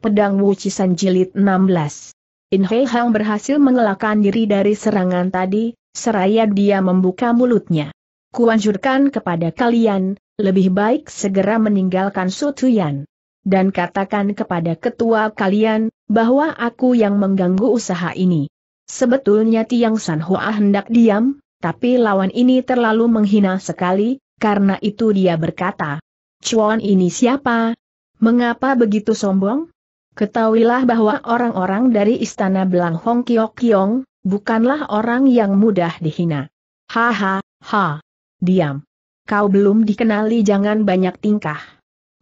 Pedang Wucisan Jilid 16 In Hei Hang berhasil mengelakkan diri dari serangan tadi, seraya dia membuka mulutnya. Kuanjurkan kepada kalian, lebih baik segera meninggalkan Sutuyan. Dan katakan kepada ketua kalian, bahwa aku yang mengganggu usaha ini. Sebetulnya Tiang San Hua hendak diam, tapi lawan ini terlalu menghina sekali, karena itu dia berkata, Cuan ini siapa? Mengapa begitu sombong? Ketahuilah bahwa orang-orang dari istana Belang Hong Kiok Kiong, bukanlah orang yang mudah dihina. Ha ha. Diam. Kau belum dikenali jangan banyak tingkah.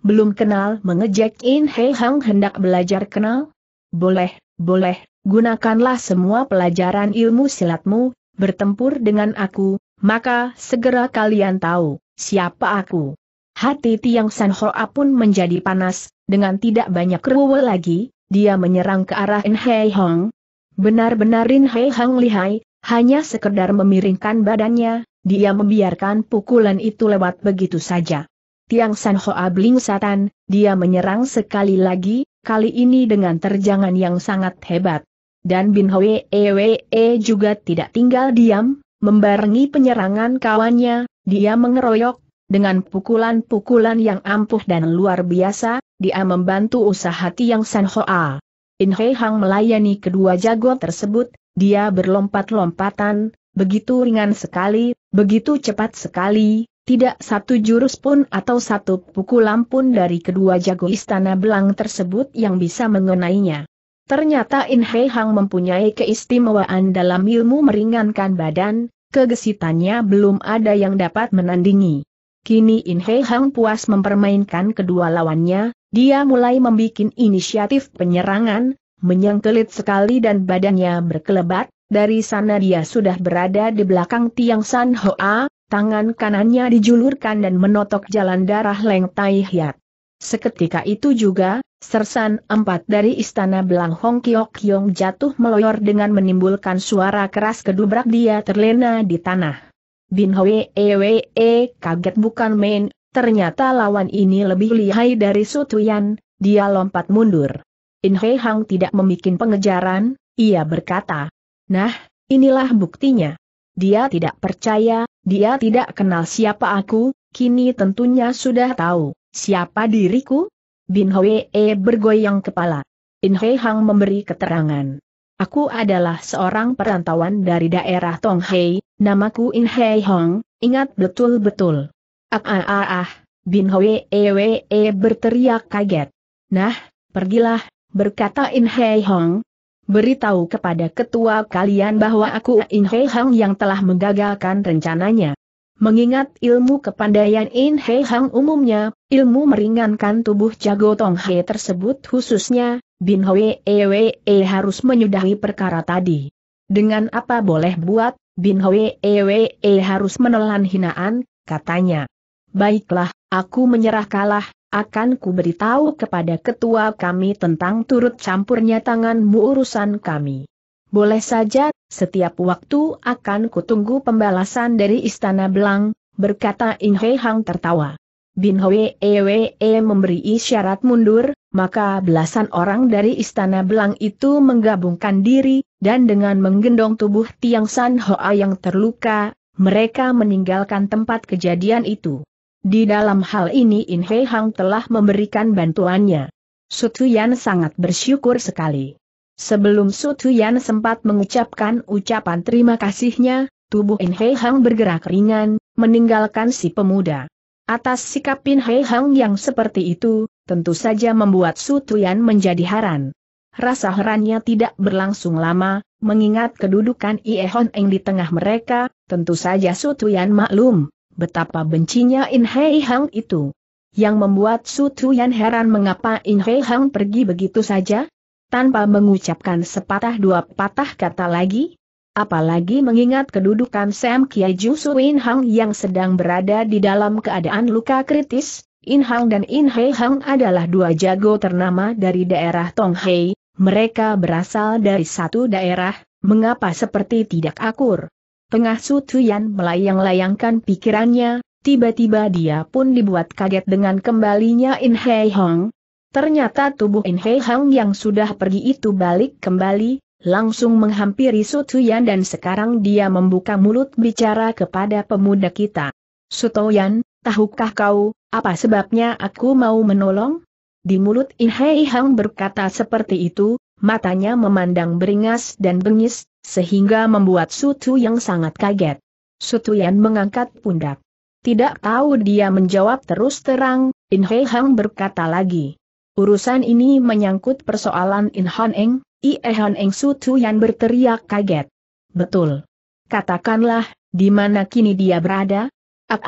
Belum kenal mengejek In Hei Hang hendak belajar kenal? Boleh, boleh, gunakanlah semua pelajaran ilmu silatmu, bertempur dengan aku, maka segera kalian tahu, siapa aku. Hati Tiang San Hoa pun menjadi panas, dengan tidak banyak ruwe lagi, dia menyerang ke arah In Hei Hong. Benar-benar In Hei Hong lihai, hanya sekedar memiringkan badannya, dia membiarkan pukulan itu lewat begitu saja. Tiang San Hoa Bling Satan, dia menyerang sekali lagi, kali ini dengan terjangan yang sangat hebat. Dan Bin Hwe Ewe -e juga tidak tinggal diam, membarengi penyerangan kawannya, dia mengeroyok dengan pukulan-pukulan yang ampuh dan luar biasa, dia membantu usaha yang San Hoa. In Hei Hang melayani kedua jago tersebut, dia berlompat-lompatan, begitu ringan sekali, begitu cepat sekali, tidak satu jurus pun atau satu pukulan pun dari kedua jago istana belang tersebut yang bisa mengenainya. Ternyata In Hei Hang mempunyai keistimewaan dalam ilmu meringankan badan, kegesitannya belum ada yang dapat menandingi. Kini In Hei Hang puas mempermainkan kedua lawannya, dia mulai membuat inisiatif penyerangan, menyengkelit sekali dan badannya berkelebat, dari sana dia sudah berada di belakang tiang San Hoa, tangan kanannya dijulurkan dan menotok jalan darah Leng Tai Hiat. Seketika itu juga, sersan empat dari istana Belang Hong Kiok Yong jatuh meloyor dengan menimbulkan suara keras kedubrak dia terlena di tanah. Bin Hwee Ewee, kaget bukan main, ternyata lawan ini lebih lihai dari Sutuyan, dia lompat mundur. In Hwe Hang tidak memikin pengejaran, ia berkata. Nah, inilah buktinya. Dia tidak percaya, dia tidak kenal siapa aku, kini tentunya sudah tahu, siapa diriku? Bin Hwee bergoyang kepala. In Hwe Hang memberi keterangan. Aku adalah seorang perantauan dari daerah Tonghei, namaku In Hei Hong, ingat betul-betul. Ah ah ah ah, Bin Hwee eh, Ewee eh, berteriak kaget. Nah, pergilah, berkata In Hei Hong. Beritahu kepada ketua kalian bahwa aku In Hei Hong yang telah menggagalkan rencananya. Mengingat ilmu kepandaian In Hei Hang umumnya, ilmu meringankan tubuh jago Tong Hei tersebut khususnya, Bin Hwee Wee harus menyudahi perkara tadi. Dengan apa boleh buat, Bin Hwee Wee harus menelan hinaan, katanya. Baiklah, aku menyerah kalah, akan ku beritahu kepada ketua kami tentang turut campurnya tanganmu urusan kami. Boleh saja, setiap waktu akan kutunggu pembalasan dari Istana Belang, berkata In Hei Hang tertawa. Bin Hwe Ewe e memberi isyarat mundur, maka belasan orang dari Istana Belang itu menggabungkan diri, dan dengan menggendong tubuh Tiang San Hoa yang terluka, mereka meninggalkan tempat kejadian itu. Di dalam hal ini In Hei Hang telah memberikan bantuannya. Sutuyan sangat bersyukur sekali. Sebelum Su Tuyan sempat mengucapkan ucapan terima kasihnya, tubuh In Hei Hang bergerak ringan, meninggalkan si pemuda. Atas sikap In Hei Hang yang seperti itu, tentu saja membuat Su Tuyan menjadi heran. Rasa herannya tidak berlangsung lama, mengingat kedudukan Ie Hon Eng di tengah mereka, tentu saja Su Tuyan maklum, betapa bencinya In Hei Hang itu. Yang membuat Su Tuyan heran mengapa In Hei Hang pergi begitu saja, tanpa mengucapkan sepatah dua patah kata lagi, apalagi mengingat kedudukan Sam Kiai Su In Hang yang sedang berada di dalam keadaan luka kritis, In Hang dan In Hei Hang adalah dua jago ternama dari daerah Tonghe. mereka berasal dari satu daerah, mengapa seperti tidak akur. Tengah Su Tuyan melayang-layangkan pikirannya, tiba-tiba dia pun dibuat kaget dengan kembalinya In Hei Hang, Ternyata tubuh In Hei Hang yang sudah pergi itu balik kembali, langsung menghampiri Sutuyan dan sekarang dia membuka mulut bicara kepada pemuda kita. Sutoyan, tahukah kau, apa sebabnya aku mau menolong? Di mulut In Hei Hang berkata seperti itu, matanya memandang beringas dan bengis, sehingga membuat Sutu yang sangat kaget. Sutuyan mengangkat pundak. Tidak tahu dia menjawab terus terang, In Hei Hang berkata lagi. Urusan ini menyangkut persoalan In Hon Eng, I e Hon Eng Sutu yang berteriak kaget. Betul. Katakanlah, di mana kini dia berada? Su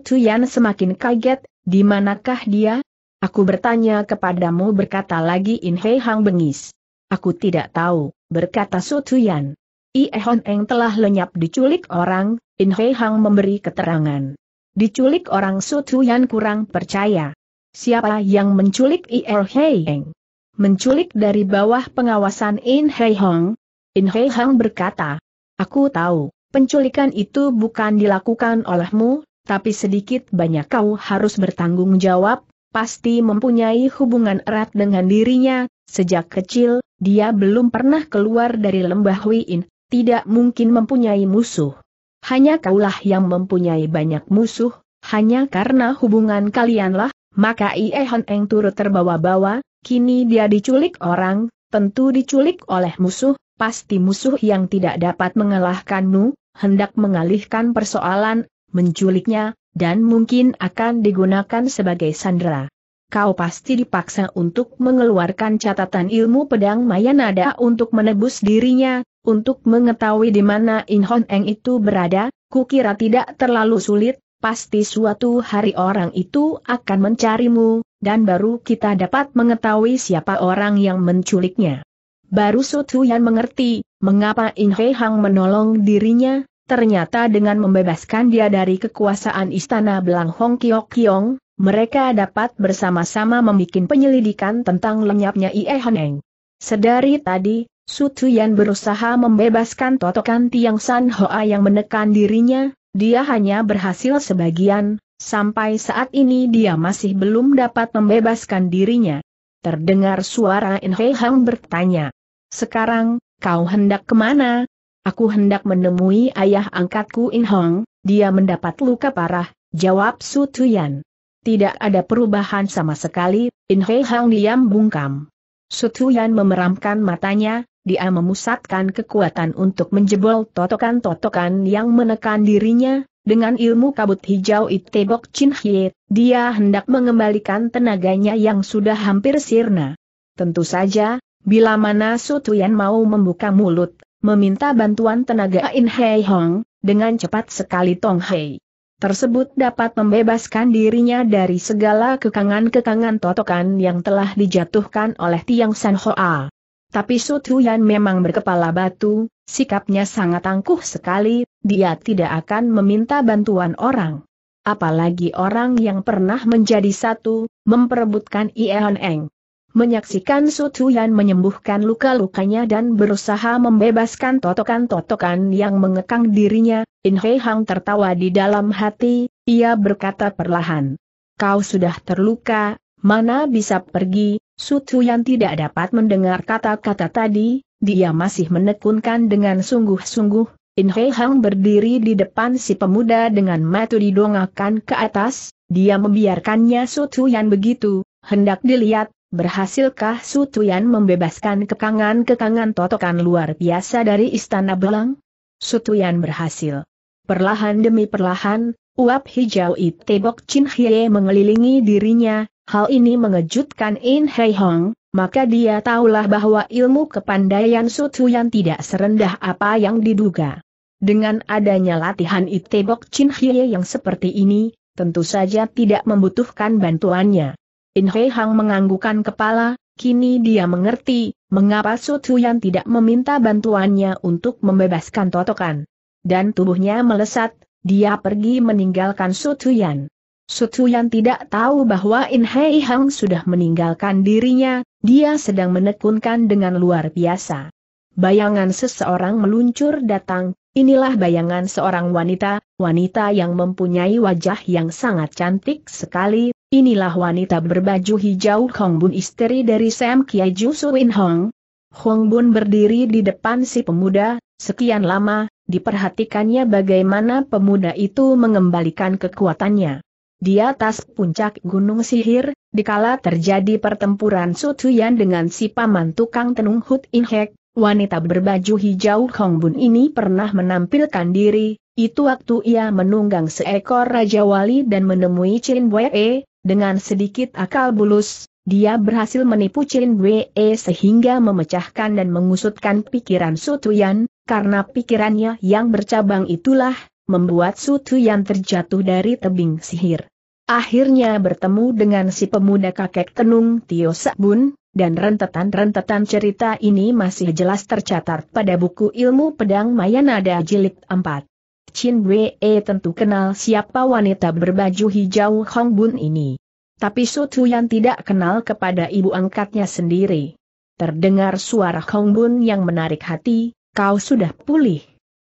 Sutu Yan semakin kaget, di manakah dia? Aku bertanya kepadamu berkata lagi In Hei Hang bengis. Aku tidak tahu, berkata Sutu Yan. I e Hon Eng telah lenyap diculik orang, In Hei Hang memberi keterangan. Diculik orang Sutu Yan kurang percaya. Siapa yang menculik Ir er Heng? Menculik dari bawah pengawasan In Hei Hong? In Hei Hong berkata, Aku tahu, penculikan itu bukan dilakukan olehmu, tapi sedikit banyak kau harus bertanggung jawab, pasti mempunyai hubungan erat dengan dirinya, sejak kecil, dia belum pernah keluar dari lembah In, tidak mungkin mempunyai musuh. Hanya kaulah yang mempunyai banyak musuh, hanya karena hubungan kalianlah maka Ie Hon Eng turut terbawa-bawa, kini dia diculik orang, tentu diculik oleh musuh, pasti musuh yang tidak dapat mengalahkanmu, hendak mengalihkan persoalan, menculiknya, dan mungkin akan digunakan sebagai sandera. Kau pasti dipaksa untuk mengeluarkan catatan ilmu pedang Mayanada untuk menebus dirinya, untuk mengetahui di mana Inhon Eng itu berada, kukira tidak terlalu sulit, pasti suatu hari orang itu akan mencarimu, dan baru kita dapat mengetahui siapa orang yang menculiknya. Baru yang mengerti, mengapa In Hei Hang menolong dirinya, ternyata dengan membebaskan dia dari kekuasaan istana Belang Hong Kiok Kiong, mereka dapat bersama-sama membuat penyelidikan tentang lenyapnya Ie Heneng. Sedari tadi, Tuyan berusaha membebaskan totokan Tiang San Hoa yang menekan dirinya, dia hanya berhasil sebagian, sampai saat ini dia masih belum dapat membebaskan dirinya. Terdengar suara Inhe Hang bertanya. Sekarang, kau hendak kemana? Aku hendak menemui ayah angkatku In Hong, dia mendapat luka parah, jawab Su Tuyan. Tidak ada perubahan sama sekali, In Hei Hang diam bungkam. Su Tuyan memeramkan matanya, dia memusatkan kekuatan untuk menjebol totokan-totokan yang menekan dirinya, dengan ilmu kabut hijau Itebok Chin Hye, dia hendak mengembalikan tenaganya yang sudah hampir sirna. Tentu saja, bila mana Sutuyan mau membuka mulut, meminta bantuan tenaga In Hei Hong, dengan cepat sekali Tong Hei tersebut dapat membebaskan dirinya dari segala kekangan-kekangan totokan yang telah dijatuhkan oleh Tiang San Hoa. Tapi Sutuyan memang berkepala batu, sikapnya sangat angkuh sekali, dia tidak akan meminta bantuan orang. Apalagi orang yang pernah menjadi satu, memperebutkan Ieon Eng. Menyaksikan Sutuyan menyembuhkan luka-lukanya dan berusaha membebaskan totokan-totokan yang mengekang dirinya, In Hei Hang tertawa di dalam hati, ia berkata perlahan. Kau sudah terluka, mana bisa pergi, Sutu yang tidak dapat mendengar kata-kata tadi, dia masih menekunkan dengan sungguh-sungguh, In Hei Hang berdiri di depan si pemuda dengan mata didongakan ke atas, dia membiarkannya Sutu yang begitu, hendak dilihat, berhasilkah Sutu yang membebaskan kekangan-kekangan totokan luar biasa dari Istana Belang? Sutu yang berhasil. Perlahan demi perlahan, uap hijau Itebok Chin Hye mengelilingi dirinya, Hal ini mengejutkan In Hei Hong, maka dia tahulah bahwa ilmu kepandaian Sutuyan tidak serendah apa yang diduga. Dengan adanya latihan Itebok Chin Hye yang seperti ini, tentu saja tidak membutuhkan bantuannya. In Hei Hong menganggukan kepala, kini dia mengerti, mengapa Sutuyan tidak meminta bantuannya untuk membebaskan totokan. Dan tubuhnya melesat, dia pergi meninggalkan Sutuyan. Sutuyan tidak tahu bahwa In Hei Hang sudah meninggalkan dirinya, dia sedang menekunkan dengan luar biasa. Bayangan seseorang meluncur datang, inilah bayangan seorang wanita, wanita yang mempunyai wajah yang sangat cantik sekali, inilah wanita berbaju hijau Hong Bun istri dari Sam Kiai Jusu In Hong. Hong Bun berdiri di depan si pemuda, sekian lama, diperhatikannya bagaimana pemuda itu mengembalikan kekuatannya. Di atas puncak Gunung Sihir, dikala terjadi pertempuran Sutuyan dengan si paman tukang tenung Hut Inhek, wanita berbaju hijau Hong Bun ini pernah menampilkan diri, itu waktu ia menunggang seekor Raja Wali dan menemui Chin Wee, dengan sedikit akal bulus, dia berhasil menipu Chin Wee sehingga memecahkan dan mengusutkan pikiran Sutuyan, karena pikirannya yang bercabang itulah, membuat yang terjatuh dari tebing sihir. Akhirnya bertemu dengan si pemuda kakek tenung Tio Sabun, dan rentetan-rentetan cerita ini masih jelas tercatat pada buku ilmu pedang Mayanada Jilid 4. Chin Wei tentu kenal siapa wanita berbaju hijau Hong Bun ini. Tapi Su Tuyan tidak kenal kepada ibu angkatnya sendiri. Terdengar suara Hong Bun yang menarik hati, kau sudah pulih.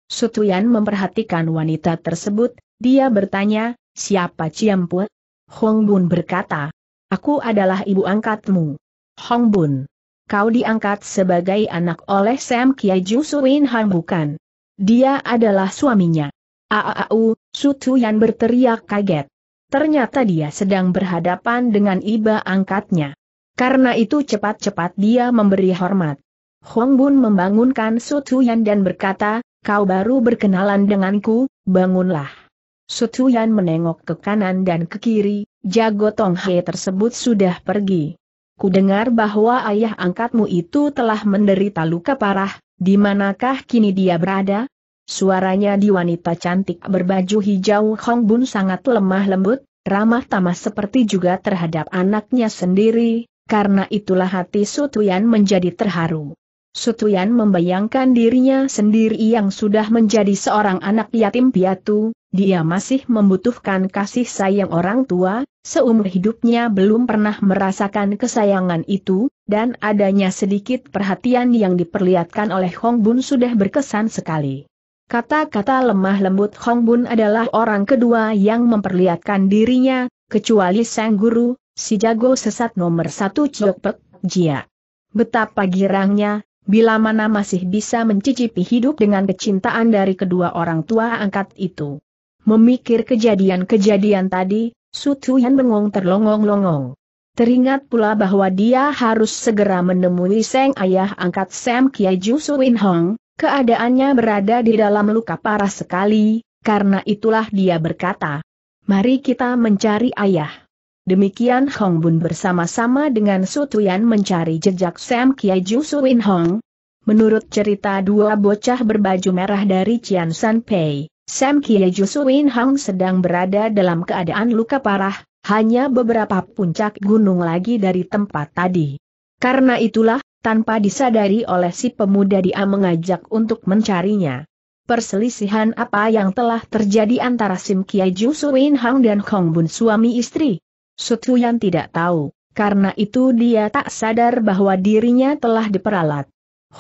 Su memperhatikan wanita tersebut, dia bertanya, Siapa Ciamput? Hong Bun berkata, Aku adalah ibu angkatmu. Hong Bun. Kau diangkat sebagai anak oleh Sam Kia Kiai Win Hang bukan? Dia adalah suaminya. Aaau, Sutuyan berteriak kaget. Ternyata dia sedang berhadapan dengan iba angkatnya. Karena itu cepat-cepat dia memberi hormat. Hong Bun membangunkan Sutuyan dan berkata, kau baru berkenalan denganku, bangunlah. Sutuyan menengok ke kanan dan ke kiri, Jago Tong He tersebut sudah pergi. Kudengar bahwa ayah angkatmu itu telah menderita luka parah, di manakah kini dia berada? Suaranya di wanita cantik berbaju hijau Hong Bun sangat lemah lembut, ramah tamah seperti juga terhadap anaknya sendiri, karena itulah hati Sutuyan menjadi terharu. Sutuyan membayangkan dirinya sendiri yang sudah menjadi seorang anak yatim piatu, dia masih membutuhkan kasih sayang orang tua, seumur hidupnya belum pernah merasakan kesayangan itu, dan adanya sedikit perhatian yang diperlihatkan oleh Hong Bun sudah berkesan sekali. Kata-kata lemah lembut Hong Bun adalah orang kedua yang memperlihatkan dirinya, kecuali sang guru, si jago sesat nomor satu Chiok Pek, Jia. Betapa girangnya, bila mana masih bisa mencicipi hidup dengan kecintaan dari kedua orang tua angkat itu. Memikir kejadian-kejadian tadi, Su Tuyan bengong terlongong-longong. Teringat pula bahwa dia harus segera menemui Seng ayah angkat Sam Kiai Ju Suin Hong, keadaannya berada di dalam luka parah sekali, karena itulah dia berkata, Mari kita mencari ayah. Demikian Hong Bun bersama-sama dengan Su Tuyan mencari jejak Sam Kiai Ju Suin Hong. Menurut cerita dua bocah berbaju merah dari Chian San Pei, Sam Kieju Suin Hang sedang berada dalam keadaan luka parah, hanya beberapa puncak gunung lagi dari tempat tadi. Karena itulah, tanpa disadari oleh si pemuda dia mengajak untuk mencarinya. Perselisihan apa yang telah terjadi antara Sim Kieju Suin Hang dan Hong Bun suami istri? Sutuyan tidak tahu, karena itu dia tak sadar bahwa dirinya telah diperalat.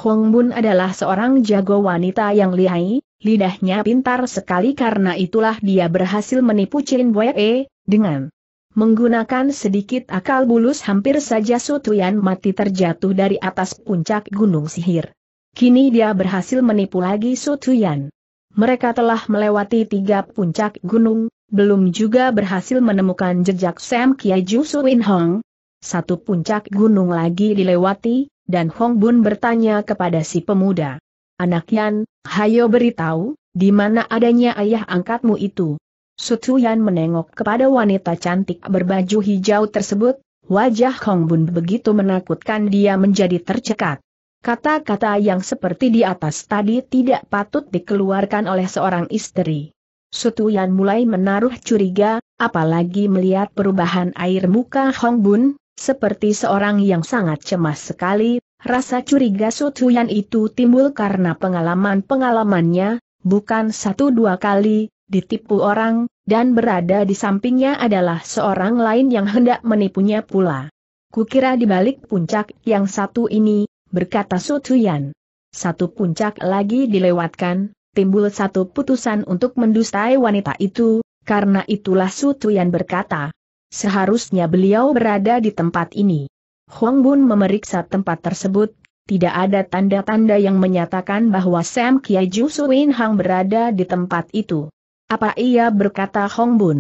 Hong Bun adalah seorang jago wanita yang lihai, Lidahnya pintar sekali karena itulah dia berhasil menipu Chin Wei e dengan menggunakan sedikit akal bulus hampir saja Sutuyan mati terjatuh dari atas puncak gunung sihir. Kini dia berhasil menipu lagi Sutuyan. Mereka telah melewati tiga puncak gunung, belum juga berhasil menemukan jejak Sam Kiai Ju Suin Hong. Satu puncak gunung lagi dilewati, dan Hong Bun bertanya kepada si pemuda. Anak Yan, hayo beritahu, di mana adanya ayah angkatmu itu. Sutu Yan menengok kepada wanita cantik berbaju hijau tersebut, wajah Hong Bun begitu menakutkan dia menjadi tercekat. Kata-kata yang seperti di atas tadi tidak patut dikeluarkan oleh seorang istri. Sutu Yan mulai menaruh curiga, apalagi melihat perubahan air muka Hong Bun, seperti seorang yang sangat cemas sekali, Rasa curiga Sutuyan itu timbul karena pengalaman-pengalamannya, bukan satu dua kali, ditipu orang, dan berada di sampingnya adalah seorang lain yang hendak menipunya pula. Kukira di balik puncak yang satu ini, berkata Sutuyan. Satu puncak lagi dilewatkan, timbul satu putusan untuk mendustai wanita itu, karena itulah Sutuyan berkata. Seharusnya beliau berada di tempat ini. Hong Bun memeriksa tempat tersebut, tidak ada tanda-tanda yang menyatakan bahwa Sam Kiai Ju Suin Hang berada di tempat itu. Apa ia berkata Hong Bun?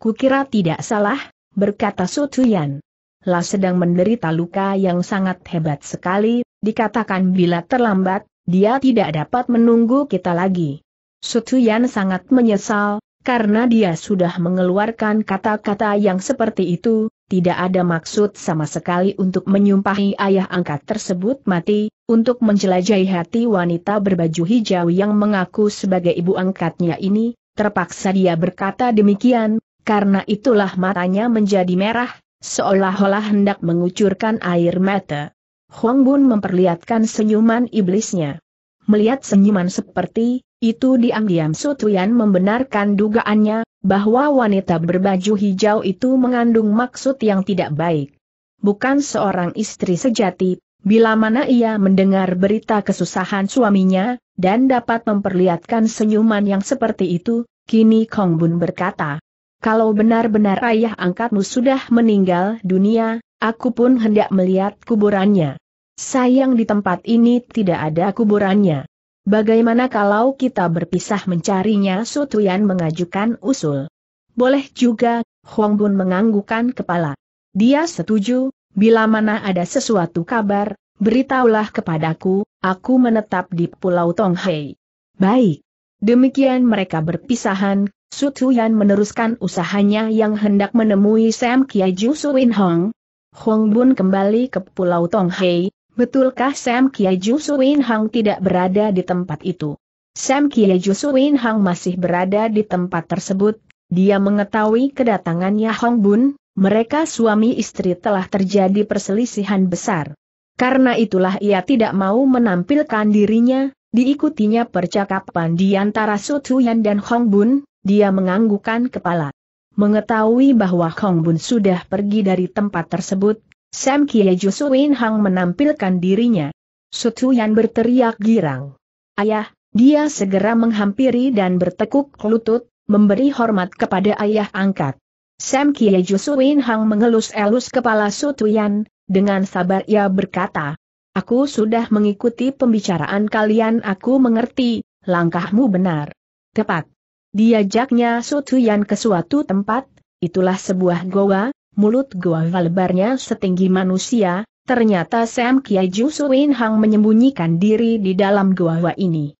Kukira tidak salah, berkata Su Tuyan. Lah sedang menderita luka yang sangat hebat sekali, dikatakan bila terlambat, dia tidak dapat menunggu kita lagi. Su Tuyan sangat menyesal, karena dia sudah mengeluarkan kata-kata yang seperti itu, tidak ada maksud sama sekali untuk menyumpahi ayah angkat tersebut mati, untuk menjelajahi hati wanita berbaju hijau yang mengaku sebagai ibu angkatnya ini, terpaksa dia berkata demikian, karena itulah matanya menjadi merah, seolah-olah hendak mengucurkan air mata. Huang Bun memperlihatkan senyuman iblisnya. Melihat senyuman seperti itu diam-diam Sutuyan membenarkan dugaannya, bahwa wanita berbaju hijau itu mengandung maksud yang tidak baik. Bukan seorang istri sejati, bila mana ia mendengar berita kesusahan suaminya, dan dapat memperlihatkan senyuman yang seperti itu, kini Kong Bun berkata, kalau benar-benar ayah angkatmu sudah meninggal dunia, aku pun hendak melihat kuburannya. Sayang di tempat ini tidak ada kuburannya. Bagaimana kalau kita berpisah mencarinya Sutuyan mengajukan usul. Boleh juga, Huang Bun menganggukan kepala. Dia setuju, bila mana ada sesuatu kabar, beritahulah kepadaku, aku menetap di Pulau Tonghai. Baik. Demikian mereka berpisahan, Sutuyan meneruskan usahanya yang hendak menemui Sam Kiai Su Suin Hong. Huang Bun kembali ke Pulau Tonghai. Betulkah Sam Kiai Jusuin Hang tidak berada di tempat itu? Sam Kiai Jusuin Hang masih berada di tempat tersebut, dia mengetahui kedatangannya Hong Bun, mereka suami istri telah terjadi perselisihan besar. Karena itulah ia tidak mau menampilkan dirinya, diikutinya percakapan di antara Su Tuyan dan Hong Bun, dia menganggukkan kepala. Mengetahui bahwa Hong Bun sudah pergi dari tempat tersebut, Sam Kieju Suin Hang menampilkan dirinya. Sutuyan berteriak girang. Ayah, dia segera menghampiri dan bertekuk lutut, memberi hormat kepada ayah angkat. Sam Kieju Suin Hang mengelus-elus kepala Sutuyan, dengan sabar ia berkata, Aku sudah mengikuti pembicaraan kalian aku mengerti, langkahmu benar. Tepat. Diajaknya Sutuyan ke suatu tempat, itulah sebuah goa, mulut gua lebarnya setinggi manusia, ternyata Sam Kiai Jusu Win Hang menyembunyikan diri di dalam gua ini.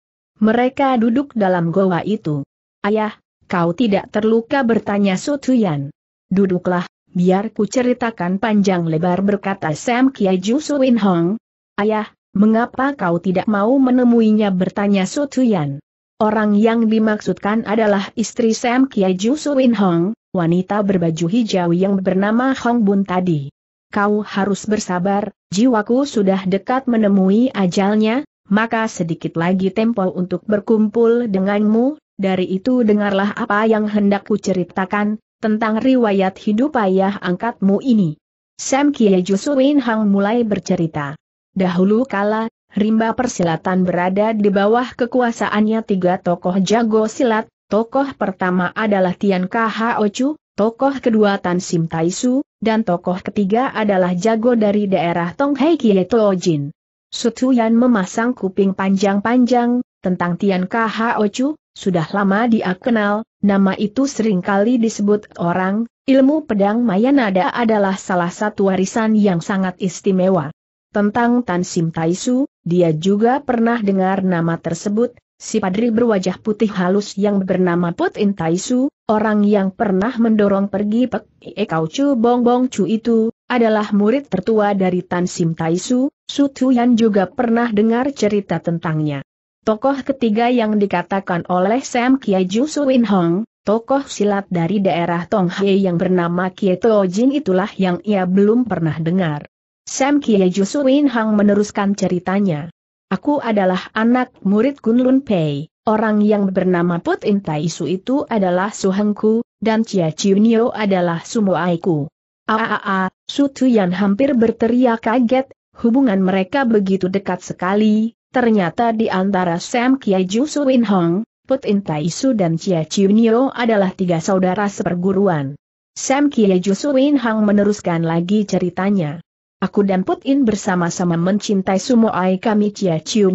Mereka duduk dalam gua itu. Ayah, kau tidak terluka bertanya Sutuyan. Duduklah, biar ku ceritakan panjang lebar berkata Sam Kiai Jusu Win Hong. Ayah, mengapa kau tidak mau menemuinya bertanya Sutuyan. Orang yang dimaksudkan adalah istri Sam Kiai Jusu Win Hong, wanita berbaju hijau yang bernama Hong Bun tadi. Kau harus bersabar, jiwaku sudah dekat menemui ajalnya, maka sedikit lagi tempo untuk berkumpul denganmu, dari itu dengarlah apa yang hendak ceritakan tentang riwayat hidup ayah angkatmu ini. Sam Kie Jusuin Hang mulai bercerita. Dahulu kala, rimba persilatan berada di bawah kekuasaannya tiga tokoh jago silat, Tokoh pertama adalah Tian Kha Chu, tokoh kedua Tan Sim Tai Su, dan tokoh ketiga adalah jago dari daerah Tonghai Kie Tojin. Sutuyan memasang kuping panjang-panjang, tentang Tian Kha Chu, sudah lama dia kenal, nama itu seringkali disebut orang, ilmu pedang Mayanada adalah salah satu warisan yang sangat istimewa. Tentang Tan Sim Tai Su, dia juga pernah dengar nama tersebut, si padri berwajah putih halus yang bernama Put In Taisu, orang yang pernah mendorong pergi Pek Ie Kau Chu Bong Bong Chu itu, adalah murid tertua dari Tan Sim Taisu, Su Tuyan juga pernah dengar cerita tentangnya. Tokoh ketiga yang dikatakan oleh Sam Kiai Ju Win Hong, tokoh silat dari daerah Tong Tonghye yang bernama Kie Tuo Jin itulah yang ia belum pernah dengar. Sam Kiai Ju Win Hong meneruskan ceritanya. Aku adalah anak murid Kunlun Pei, orang yang bernama Put Tai Su itu adalah suhengku, dan Chia Chunio adalah sumoaiku. Aaa, Su ah, ah, ah, Tuyan hampir berteriak kaget, hubungan mereka begitu dekat sekali, ternyata di antara Sam Kiai Ju Win Hong, Put Tai Su dan Chia Chunio adalah tiga saudara seperguruan. Sam Kiai Ju Win Hong meneruskan lagi ceritanya. Aku dan Putin bersama-sama mencintai Sumoai kami Chia Chiu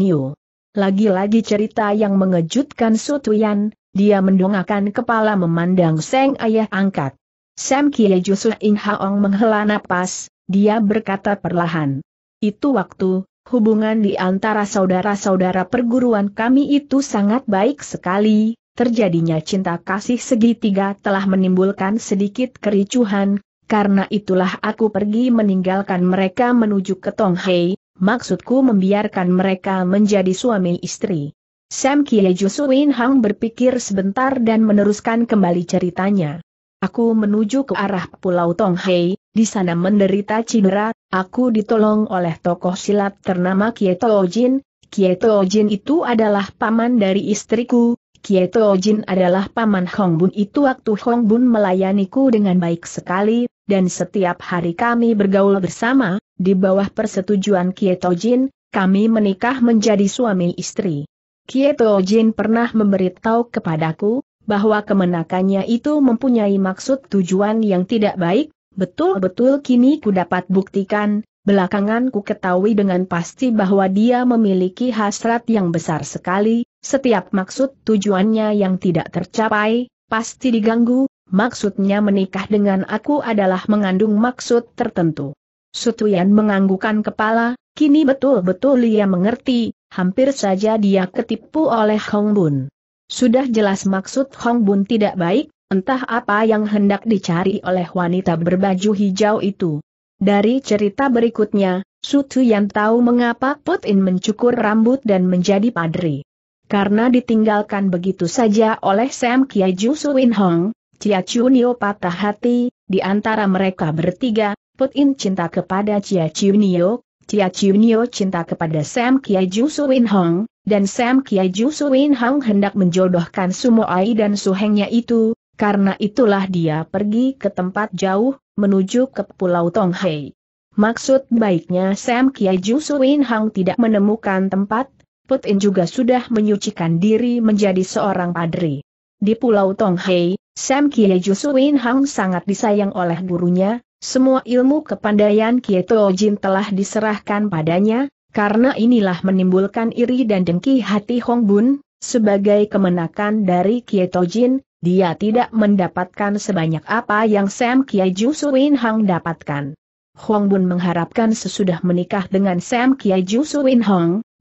Lagi-lagi cerita yang mengejutkan Sutuyan, dia mendongakkan kepala memandang Seng Ayah angkat. Sam Kie Jusu In Haong menghela napas, dia berkata perlahan. Itu waktu, hubungan di antara saudara-saudara perguruan kami itu sangat baik sekali, terjadinya cinta kasih segitiga telah menimbulkan sedikit kericuhan, karena itulah aku pergi meninggalkan mereka menuju ke Tonghei, maksudku membiarkan mereka menjadi suami istri. Sam Jusu Win Hang berpikir sebentar dan meneruskan kembali ceritanya. Aku menuju ke arah Pulau Tonghei, di sana menderita cedera, aku ditolong oleh tokoh silat ternama Kie Jin. Kie Jin itu adalah paman dari istriku, Kieto Jin adalah paman Hong Bun itu waktu Hong Bun melayaniku dengan baik sekali, dan setiap hari kami bergaul bersama, di bawah persetujuan Kieto Jin, kami menikah menjadi suami istri. Kieto Jin pernah memberitahu kepadaku, bahwa kemenakannya itu mempunyai maksud tujuan yang tidak baik, betul-betul kini ku dapat buktikan, Belakangan ku ketahui dengan pasti bahwa dia memiliki hasrat yang besar sekali, setiap maksud tujuannya yang tidak tercapai, pasti diganggu, maksudnya menikah dengan aku adalah mengandung maksud tertentu. Sutuyan menganggukan kepala, kini betul-betul ia mengerti, hampir saja dia ketipu oleh Hong Bun. Sudah jelas maksud Hong Bun tidak baik, entah apa yang hendak dicari oleh wanita berbaju hijau itu. Dari cerita berikutnya, Sutu yang tahu mengapa Putin mencukur rambut dan menjadi padri. Karena ditinggalkan begitu saja oleh Sam Kiai Suwin Hong, Chia Chunio patah hati, di antara mereka bertiga, Putin cinta kepada Chia Chunio, Chia Chunio cinta kepada Sam Kiai Suwin Hong, dan Sam Kiai Suwin Hong hendak menjodohkan Sumo Ai dan Suhengnya itu, karena itulah dia pergi ke tempat jauh, menuju ke Pulau Tonghai. Maksud baiknya Sam Kiai Jusu Win Hang tidak menemukan tempat, Putin juga sudah menyucikan diri menjadi seorang padri. Di Pulau Tonghai, Sam Kiai Jusu Win Hang sangat disayang oleh gurunya, semua ilmu kepandaian Kiai Jin telah diserahkan padanya, karena inilah menimbulkan iri dan dengki hati Hong Bun, sebagai kemenakan dari Kiai Jin, dia tidak mendapatkan sebanyak apa yang Sam Kiai Ju Suin dapatkan. Hong Bun mengharapkan sesudah menikah dengan Sam Kiai Ju Suin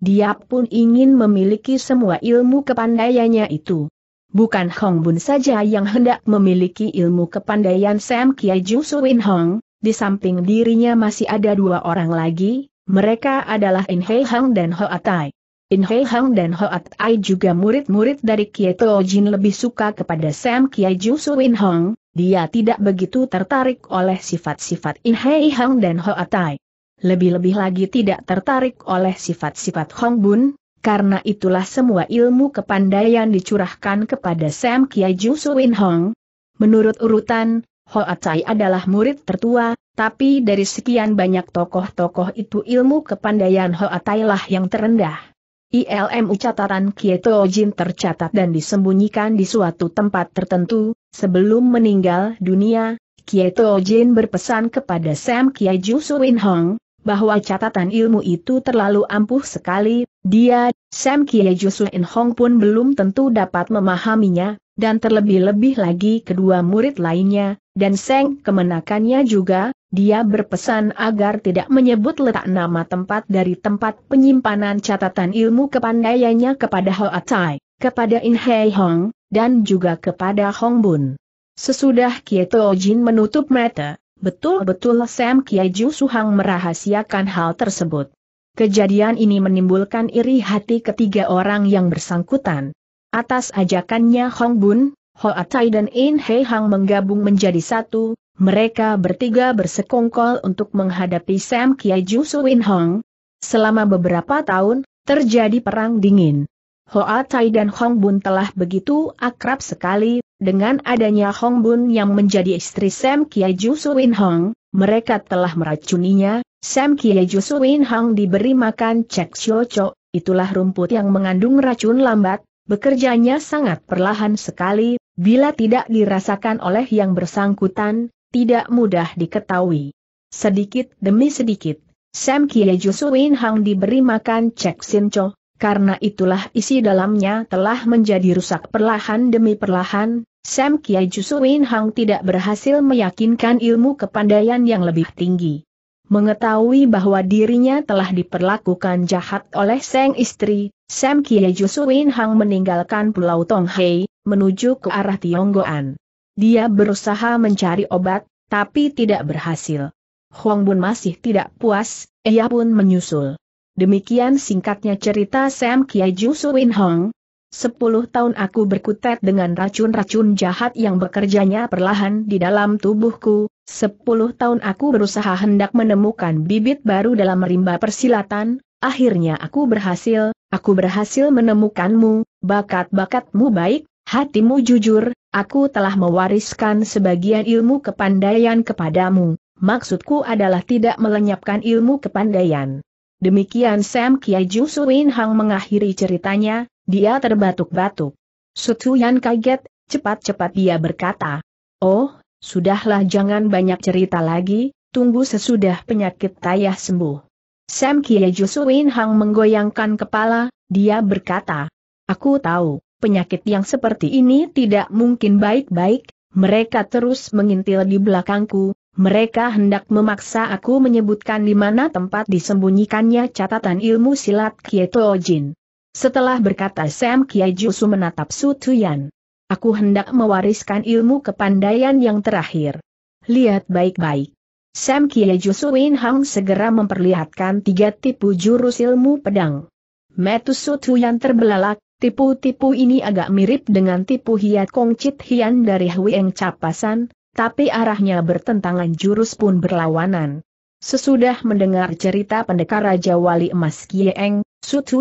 dia pun ingin memiliki semua ilmu kepandaiannya itu. Bukan Hong Bun saja yang hendak memiliki ilmu kepandaian Sam Kiai Ju Suin di samping dirinya masih ada dua orang lagi, mereka adalah In Hei Hang dan Ho Atai. In Hei Hang dan Hoat Ai juga murid-murid dari Kieto Jin lebih suka kepada Sam Kiai Su In Hong, dia tidak begitu tertarik oleh sifat-sifat In Hei Hang dan Hoat Ai. Lebih-lebih lagi tidak tertarik oleh sifat-sifat Hong Bun, karena itulah semua ilmu kepandaian dicurahkan kepada Sam Kiai Su In Hong. Menurut urutan, Hoat Ai adalah murid tertua, tapi dari sekian banyak tokoh-tokoh itu ilmu kepandaian Hoat Ai lah yang terendah. ILMU catatan Kieto Jin tercatat dan disembunyikan di suatu tempat tertentu, sebelum meninggal dunia, Kieto Jin berpesan kepada Sam Kiai Ju Suin Hong, bahwa catatan ilmu itu terlalu ampuh sekali, dia, Sam Kiai Ju Suin Hong pun belum tentu dapat memahaminya, dan terlebih-lebih lagi kedua murid lainnya, dan Seng kemenakannya juga, dia berpesan agar tidak menyebut letak nama tempat dari tempat penyimpanan catatan ilmu kepandaiannya kepada Hoa Tai, kepada In Hei Hong, dan juga kepada Hong Bun. Sesudah Kieto Jin menutup mata, betul-betul Sam Kie Ju Suhang merahasiakan hal tersebut. Kejadian ini menimbulkan iri hati ketiga orang yang bersangkutan. Atas ajakannya Hong Bun, Hoa Tai dan In Hei Hang menggabung menjadi satu, mereka bertiga bersekongkol untuk menghadapi Sam Kiai Ju Win Hong. Selama beberapa tahun, terjadi perang dingin. Hoa Tai dan Hong Bun telah begitu akrab sekali, dengan adanya Hong Bun yang menjadi istri Sam Kiai Ju Win Hong, mereka telah meracuninya, Sam Kiai Ju Win Hong diberi makan cek cok, itulah rumput yang mengandung racun lambat, bekerjanya sangat perlahan sekali, Bila tidak dirasakan oleh yang bersangkutan, tidak mudah diketahui. Sedikit demi sedikit, Sam Kie Jusu Win Hang diberi makan Cek Sin Cho, karena itulah isi dalamnya telah menjadi rusak perlahan demi perlahan, Sam Kiai Jusu Win Hang tidak berhasil meyakinkan ilmu kepandaian yang lebih tinggi. Mengetahui bahwa dirinya telah diperlakukan jahat oleh sang istri, Sam Kiai Jusu Win Hang meninggalkan Pulau Tonghai menuju ke arah Tionggoan. Dia berusaha mencari obat, tapi tidak berhasil. Huang Bun masih tidak puas, ia pun menyusul. Demikian singkatnya cerita Sam Kiai Jusu Win Hong. Sepuluh tahun aku berkutat dengan racun-racun jahat yang bekerjanya perlahan di dalam tubuhku, sepuluh tahun aku berusaha hendak menemukan bibit baru dalam rimba persilatan, akhirnya aku berhasil, aku berhasil menemukanmu, bakat-bakatmu baik, hatimu jujur, aku telah mewariskan sebagian ilmu kepandaian kepadamu, maksudku adalah tidak melenyapkan ilmu kepandaian. Demikian Sam Kiai Suin Hang mengakhiri ceritanya, dia terbatuk-batuk. Sutuyan kaget, cepat-cepat dia berkata, Oh, sudahlah jangan banyak cerita lagi, tunggu sesudah penyakit tayah sembuh. Sam Kiai Suin Hang menggoyangkan kepala, dia berkata, Aku tahu penyakit yang seperti ini tidak mungkin baik-baik, mereka terus mengintil di belakangku, mereka hendak memaksa aku menyebutkan di mana tempat disembunyikannya catatan ilmu silat Kieto Jin. Setelah berkata Sam Kiai Jusu menatap Su Tuyan. Aku hendak mewariskan ilmu kepandaian yang terakhir. Lihat baik-baik. Sam Kiai Jusu Win Hang segera memperlihatkan tiga tipu jurus ilmu pedang. Metu Su Tuyan terbelalak, Tipu-tipu ini agak mirip dengan tipu hiat Kong Chit Hian dari Hueng Capasan, tapi arahnya bertentangan jurus pun berlawanan. Sesudah mendengar cerita pendekar Raja Wali Emas Kieng,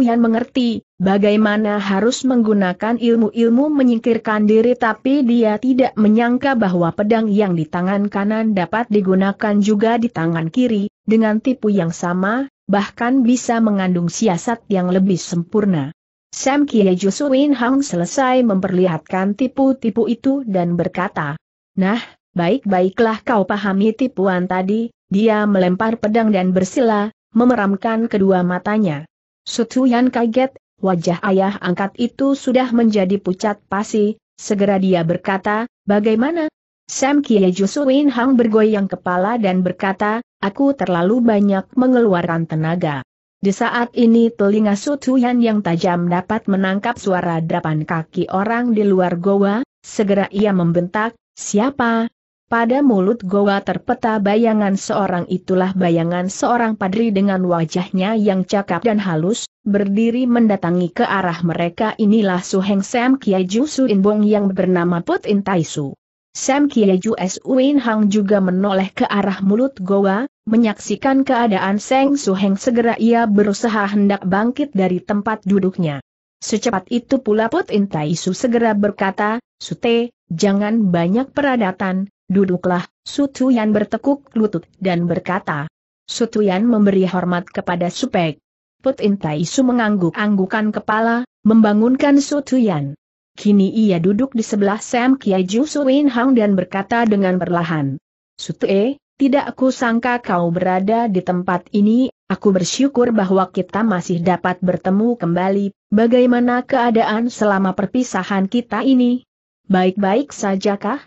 Yan mengerti bagaimana harus menggunakan ilmu-ilmu menyingkirkan diri tapi dia tidak menyangka bahwa pedang yang di tangan kanan dapat digunakan juga di tangan kiri, dengan tipu yang sama, bahkan bisa mengandung siasat yang lebih sempurna. Sam Kie Win Hang selesai memperlihatkan tipu-tipu itu dan berkata, Nah, baik-baiklah kau pahami tipuan tadi, dia melempar pedang dan bersila, memeramkan kedua matanya. Yan kaget, wajah ayah angkat itu sudah menjadi pucat pasi, segera dia berkata, bagaimana? Sam Kie Win Hang bergoyang kepala dan berkata, aku terlalu banyak mengeluarkan tenaga. Di saat ini telinga Sutuyan yang tajam dapat menangkap suara drapan kaki orang di luar goa, segera ia membentak, siapa? Pada mulut goa terpeta bayangan seorang itulah bayangan seorang padri dengan wajahnya yang cakap dan halus, berdiri mendatangi ke arah mereka inilah Suheng Sam Kiai Ju Suin yang bernama Put In Taisu. Sam Ju S. Uin Hang juga menoleh ke arah mulut goa, menyaksikan keadaan Seng Suheng segera ia berusaha hendak bangkit dari tempat duduknya. Secepat itu pula Put Tai Su segera berkata, Sute, jangan banyak peradatan, duduklah, Sutuyan bertekuk lutut dan berkata. Sutuyan memberi hormat kepada Supek. Put Tai Su mengangguk-anggukan kepala, membangunkan Sutuyan. Kini ia duduk di sebelah Sam Kiai Ju Suin Hang dan berkata dengan perlahan. Sute, tidak aku sangka kau berada di tempat ini, aku bersyukur bahwa kita masih dapat bertemu kembali, bagaimana keadaan selama perpisahan kita ini? Baik-baik sajakah?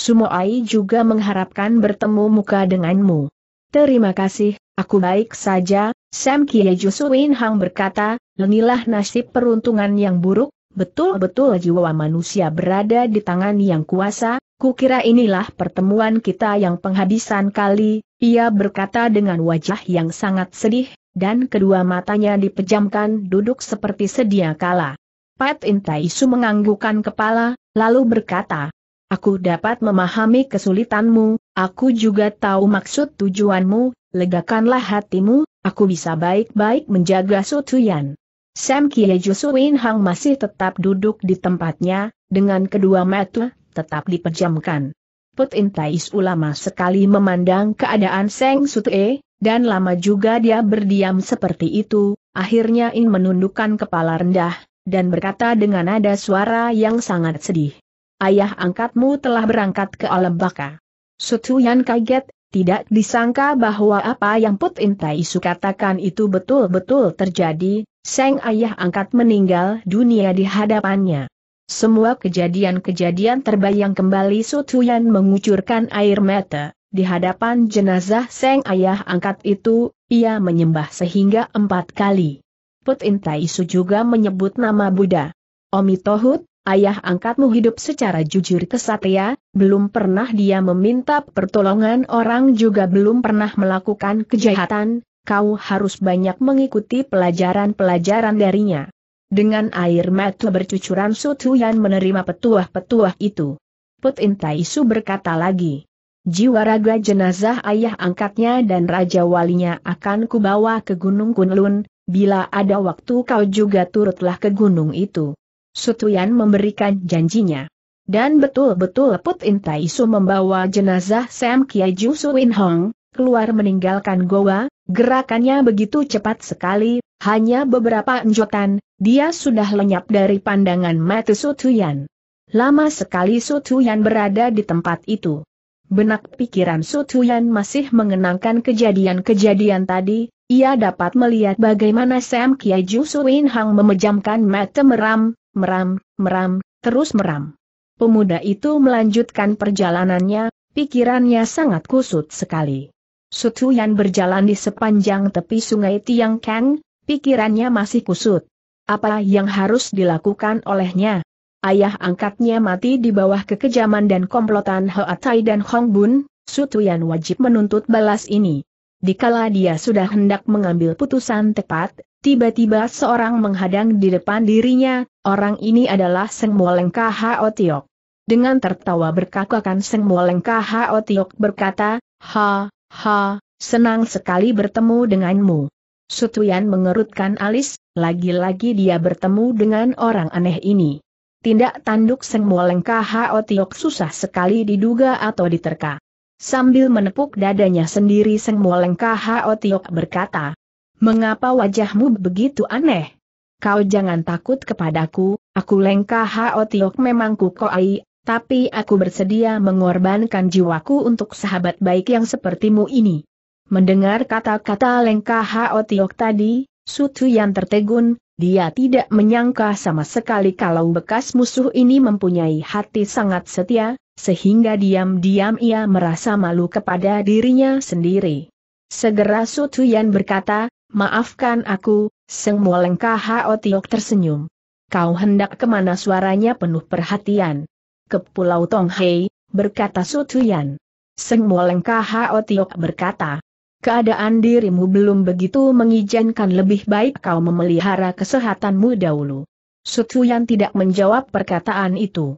Sumoai juga mengharapkan bertemu muka denganmu. Terima kasih, aku baik saja, Sam Kiai Ju Suin Hang berkata, lenilah nasib peruntungan yang buruk, Betul-betul jiwa manusia berada di tangan yang kuasa, kukira inilah pertemuan kita yang penghabisan kali, ia berkata dengan wajah yang sangat sedih, dan kedua matanya dipejamkan duduk seperti sedia kala. Pat Intaisu menganggukkan kepala, lalu berkata, Aku dapat memahami kesulitanmu, aku juga tahu maksud tujuanmu, legakanlah hatimu, aku bisa baik-baik menjaga Sutuyan. Sam Kie Win Hang masih tetap duduk di tempatnya, dengan kedua mata tetap dipejamkan. Put In ulama sekali memandang keadaan Seng Sutue, dan lama juga dia berdiam seperti itu, akhirnya In menundukkan kepala rendah, dan berkata dengan nada suara yang sangat sedih. Ayah angkatmu telah berangkat ke alam baka. Sutuyan kaget, tidak disangka bahwa apa yang Put In katakan itu betul-betul terjadi, Seng ayah angkat meninggal dunia di hadapannya. Semua kejadian-kejadian terbayang kembali Sutuyan mengucurkan air mata. Di hadapan jenazah Seng ayah angkat itu, ia menyembah sehingga empat kali. Put Intaisu juga menyebut nama Buddha. Omi Tohut, ayah angkatmu hidup secara jujur kesatria, belum pernah dia meminta pertolongan orang juga belum pernah melakukan kejahatan, kau harus banyak mengikuti pelajaran-pelajaran darinya. Dengan air mata bercucuran Sutuyan menerima petuah-petuah itu. Put Su berkata lagi. Jiwa raga jenazah ayah angkatnya dan raja walinya akan kubawa ke Gunung Kunlun, bila ada waktu kau juga turutlah ke gunung itu. Sutuyan memberikan janjinya. Dan betul-betul Put Su membawa jenazah Sam Kiai Ju Suin Hong, keluar meninggalkan goa, gerakannya begitu cepat sekali, hanya beberapa enjotan, dia sudah lenyap dari pandangan mata Sutuyan. Lama sekali Sutuyan berada di tempat itu. Benak pikiran Sutuyan masih mengenangkan kejadian-kejadian tadi, ia dapat melihat bagaimana Sam Kiai Ju Suin Hang memejamkan mata meram, meram, meram, terus meram. Pemuda itu melanjutkan perjalanannya, pikirannya sangat kusut sekali. Sutuyan berjalan di sepanjang tepi sungai Tiang Kang, pikirannya masih kusut. Apa yang harus dilakukan olehnya? Ayah angkatnya mati di bawah kekejaman dan komplotan Hoatai dan Hong Bun, Sutuyan wajib menuntut balas ini. Dikala dia sudah hendak mengambil putusan tepat, tiba-tiba seorang menghadang di depan dirinya, orang ini adalah Seng Moleng K.H.O. Tiok. Dengan tertawa berkakakan Seng Moleng K.H.O. Tiok berkata, Ha, Ha, senang sekali bertemu denganmu. Sutuyan mengerutkan alis, lagi-lagi dia bertemu dengan orang aneh ini. Tindak tanduk Seng Molengka Otiok susah sekali diduga atau diterka. Sambil menepuk dadanya sendiri Seng Molengka Otiok berkata, Mengapa wajahmu begitu aneh? Kau jangan takut kepadaku, aku lengkah Hao Tiok memang kukoai, tapi aku bersedia mengorbankan jiwaku untuk sahabat baik yang sepertimu ini. Mendengar kata-kata Lengka Hao Tiok tadi, Sutu yang tertegun, dia tidak menyangka sama sekali kalau bekas musuh ini mempunyai hati sangat setia, sehingga diam-diam ia merasa malu kepada dirinya sendiri. Segera sutu yang berkata, maafkan aku, Semua Molengka Hao Tiok tersenyum. Kau hendak kemana suaranya penuh perhatian ke Pulau Tonghei, berkata Sutuyan. Seng Moleng Kho Tiok berkata, keadaan dirimu belum begitu mengizinkan lebih baik kau memelihara kesehatanmu dahulu. Sutuyan tidak menjawab perkataan itu.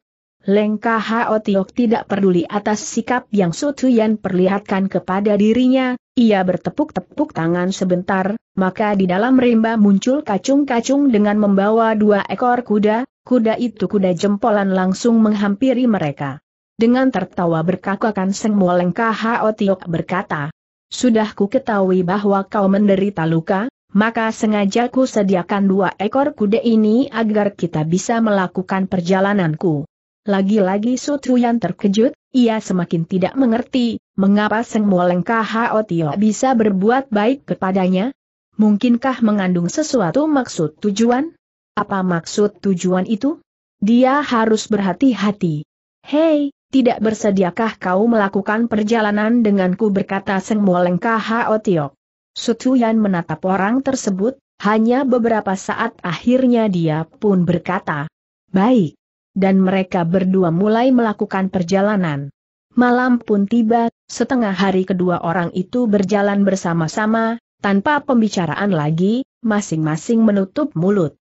Leng Kho Tiok tidak peduli atas sikap yang Sutuyan perlihatkan kepada dirinya, ia bertepuk-tepuk tangan sebentar, maka di dalam rimba muncul kacung-kacung dengan membawa dua ekor kuda, kuda itu kuda jempolan langsung menghampiri mereka. Dengan tertawa berkakakan Seng Moleng Kho Tiok berkata, Sudah ku ketahui bahwa kau menderita luka, maka sengaja ku sediakan dua ekor kuda ini agar kita bisa melakukan perjalananku. Lagi-lagi yang terkejut, ia semakin tidak mengerti, mengapa Seng Moleng Kho Tiok bisa berbuat baik kepadanya? Mungkinkah mengandung sesuatu maksud tujuan? Apa maksud tujuan itu? Dia harus berhati-hati. Hei, tidak bersediakah kau melakukan perjalanan denganku berkata Seng Molengka Hao Tiok. Sutuyan menatap orang tersebut, hanya beberapa saat akhirnya dia pun berkata, Baik. Dan mereka berdua mulai melakukan perjalanan. Malam pun tiba, setengah hari kedua orang itu berjalan bersama-sama, tanpa pembicaraan lagi, masing-masing menutup mulut.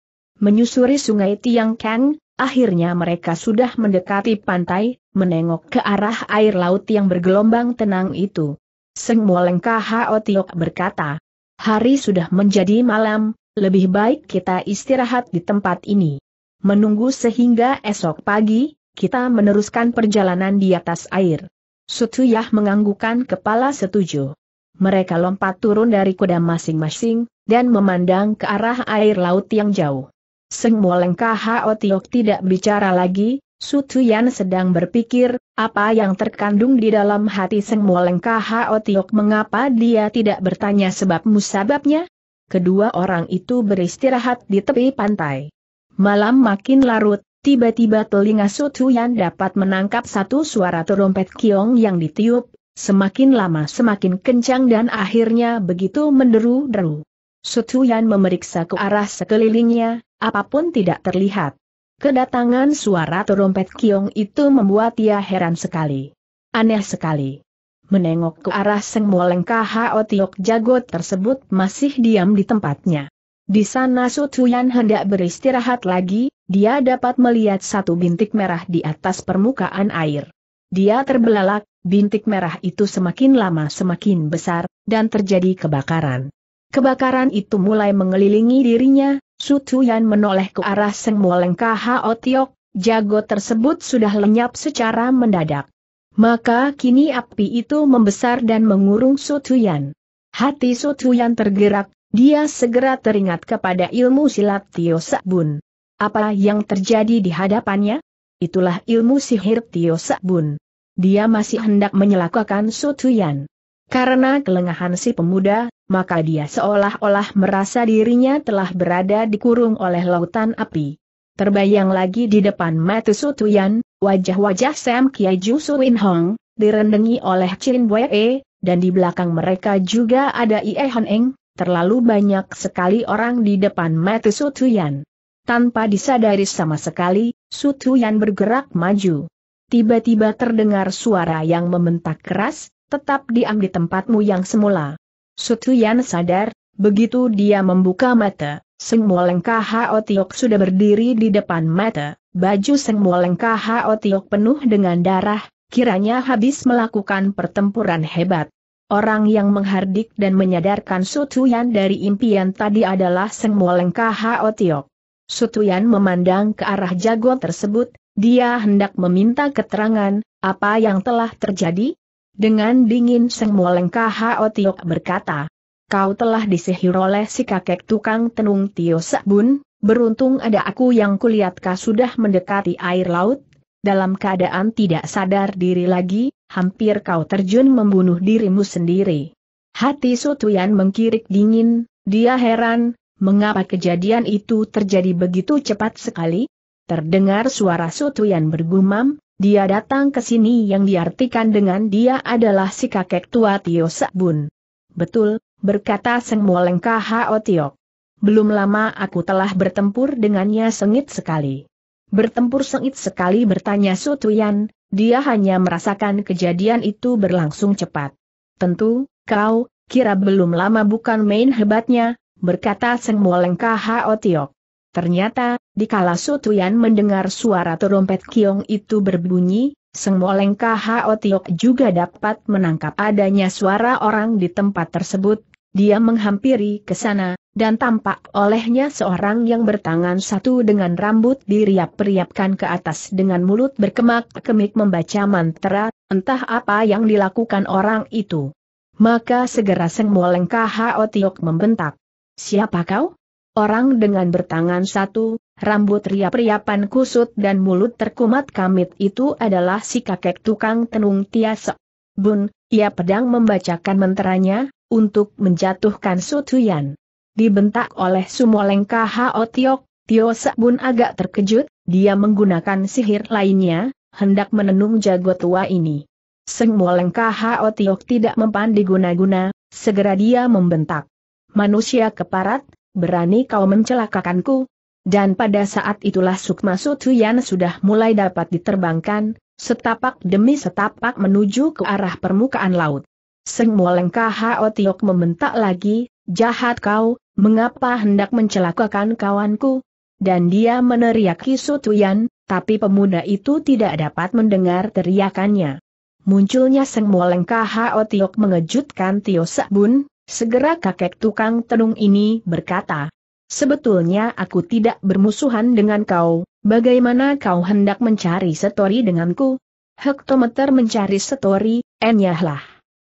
Menyusuri sungai Tiang Kang, akhirnya mereka sudah mendekati pantai, menengok ke arah air laut yang bergelombang tenang itu. Seng Moleng K.H.O. Tiok berkata, Hari sudah menjadi malam, lebih baik kita istirahat di tempat ini. Menunggu sehingga esok pagi, kita meneruskan perjalanan di atas air. Sutuyah menganggukan kepala setuju. Mereka lompat turun dari kuda masing-masing, dan memandang ke arah air laut yang jauh. Seng Moleng Kao Tiok tidak bicara lagi, Su Tuyan sedang berpikir, apa yang terkandung di dalam hati Seng Moleng Kao Tiok mengapa dia tidak bertanya sebab musababnya? Kedua orang itu beristirahat di tepi pantai. Malam makin larut, tiba-tiba telinga Su Tuyan dapat menangkap satu suara terompet kiong yang ditiup, semakin lama semakin kencang dan akhirnya begitu menderu-deru. Sutuyan memeriksa ke arah sekelilingnya, apapun tidak terlihat. Kedatangan suara terompet kiong itu membuat ia heran sekali. Aneh sekali. Menengok ke arah Seng Moleng KHO Tiok Jago tersebut masih diam di tempatnya. Di sana Sutuyan hendak beristirahat lagi, dia dapat melihat satu bintik merah di atas permukaan air. Dia terbelalak, bintik merah itu semakin lama semakin besar, dan terjadi kebakaran. Kebakaran itu mulai mengelilingi dirinya, Su Tuyan menoleh ke arah Seng Moleng Kha Otiok, jago tersebut sudah lenyap secara mendadak. Maka kini api itu membesar dan mengurung Su Tuyan. Hati Su Tuyan tergerak, dia segera teringat kepada ilmu silat Tio Sabun. Apa yang terjadi di hadapannya? Itulah ilmu sihir Tio Sabun. Dia masih hendak menyelakakan Su Tuyan. Karena kelengahan si pemuda, maka dia seolah-olah merasa dirinya telah berada dikurung oleh lautan api. Terbayang lagi di depan mata Sutuyan, wajah-wajah Sam Kiai Ju Win Hong, direndengi oleh Chin E, dan di belakang mereka juga ada Ie Hon Eng, terlalu banyak sekali orang di depan mata Sutuyan. Tanpa disadari sama sekali, Sutuyan bergerak maju. Tiba-tiba terdengar suara yang membentak keras, tetap diam di tempatmu yang semula. Sutuyan sadar, begitu dia membuka mata, Seng Moleng Kaha Otiok sudah berdiri di depan mata, baju Seng Moleng Kaha Otiok penuh dengan darah, kiranya habis melakukan pertempuran hebat. Orang yang menghardik dan menyadarkan Sutuyan dari impian tadi adalah Seng K.H.O. Tiok. Otiok. Sutuyan memandang ke arah jago tersebut, dia hendak meminta keterangan, apa yang telah terjadi, dengan dingin Seng Moleng Kho Tiok berkata, Kau telah disihir oleh si kakek tukang tenung Tio Sabun, beruntung ada aku yang kulihat kau sudah mendekati air laut, dalam keadaan tidak sadar diri lagi, hampir kau terjun membunuh dirimu sendiri. Hati Sutuyan mengkirik dingin, dia heran, mengapa kejadian itu terjadi begitu cepat sekali? Terdengar suara Sutuyan bergumam, dia datang ke sini yang diartikan dengan dia adalah si kakek tua Tio Sebun. Betul, berkata Seng Moleng K.H.O. Tiok. Belum lama aku telah bertempur dengannya sengit sekali. Bertempur sengit sekali bertanya Sutuyan, dia hanya merasakan kejadian itu berlangsung cepat. Tentu, kau, kira belum lama bukan main hebatnya, berkata Seng Moleng K.H.O. Tiok. Ternyata, Dikala Sutuyan mendengar suara terompet kiong itu berbunyi, Seng Moleng K.H.O. Tiok juga dapat menangkap adanya suara orang di tempat tersebut, dia menghampiri ke sana, dan tampak olehnya seorang yang bertangan satu dengan rambut diriap-riapkan ke atas dengan mulut berkemak-kemik membaca mantra, entah apa yang dilakukan orang itu. Maka segera Seng Moleng K.H.O. Tiok membentak. Siapa kau? Orang dengan bertangan satu, rambut riap-riapan kusut dan mulut terkumat kamit itu adalah si kakek tukang tenung Tiasa Bun, ia pedang membacakan menteranya, untuk menjatuhkan Sutuyan. Dibentak oleh Sumolengka Hao Tiok, Tio Sebun agak terkejut, dia menggunakan sihir lainnya, hendak menenung jago tua ini. Seng Molengka Hao Tiok tidak mempan diguna-guna, segera dia membentak. Manusia keparat, berani kau mencelakakanku. Dan pada saat itulah Sukma Sutuyan sudah mulai dapat diterbangkan, setapak demi setapak menuju ke arah permukaan laut. Seng Mualeng Kho Tiok membentak lagi, jahat kau, mengapa hendak mencelakakan kawanku? Dan dia meneriaki Sutuyan, tapi pemuda itu tidak dapat mendengar teriakannya. Munculnya Seng Mualeng Kho Tiok mengejutkan Tio Sakbun, Segera kakek tukang tenung ini berkata, Sebetulnya aku tidak bermusuhan dengan kau, bagaimana kau hendak mencari setori denganku? Hektometer mencari setori, enyahlah.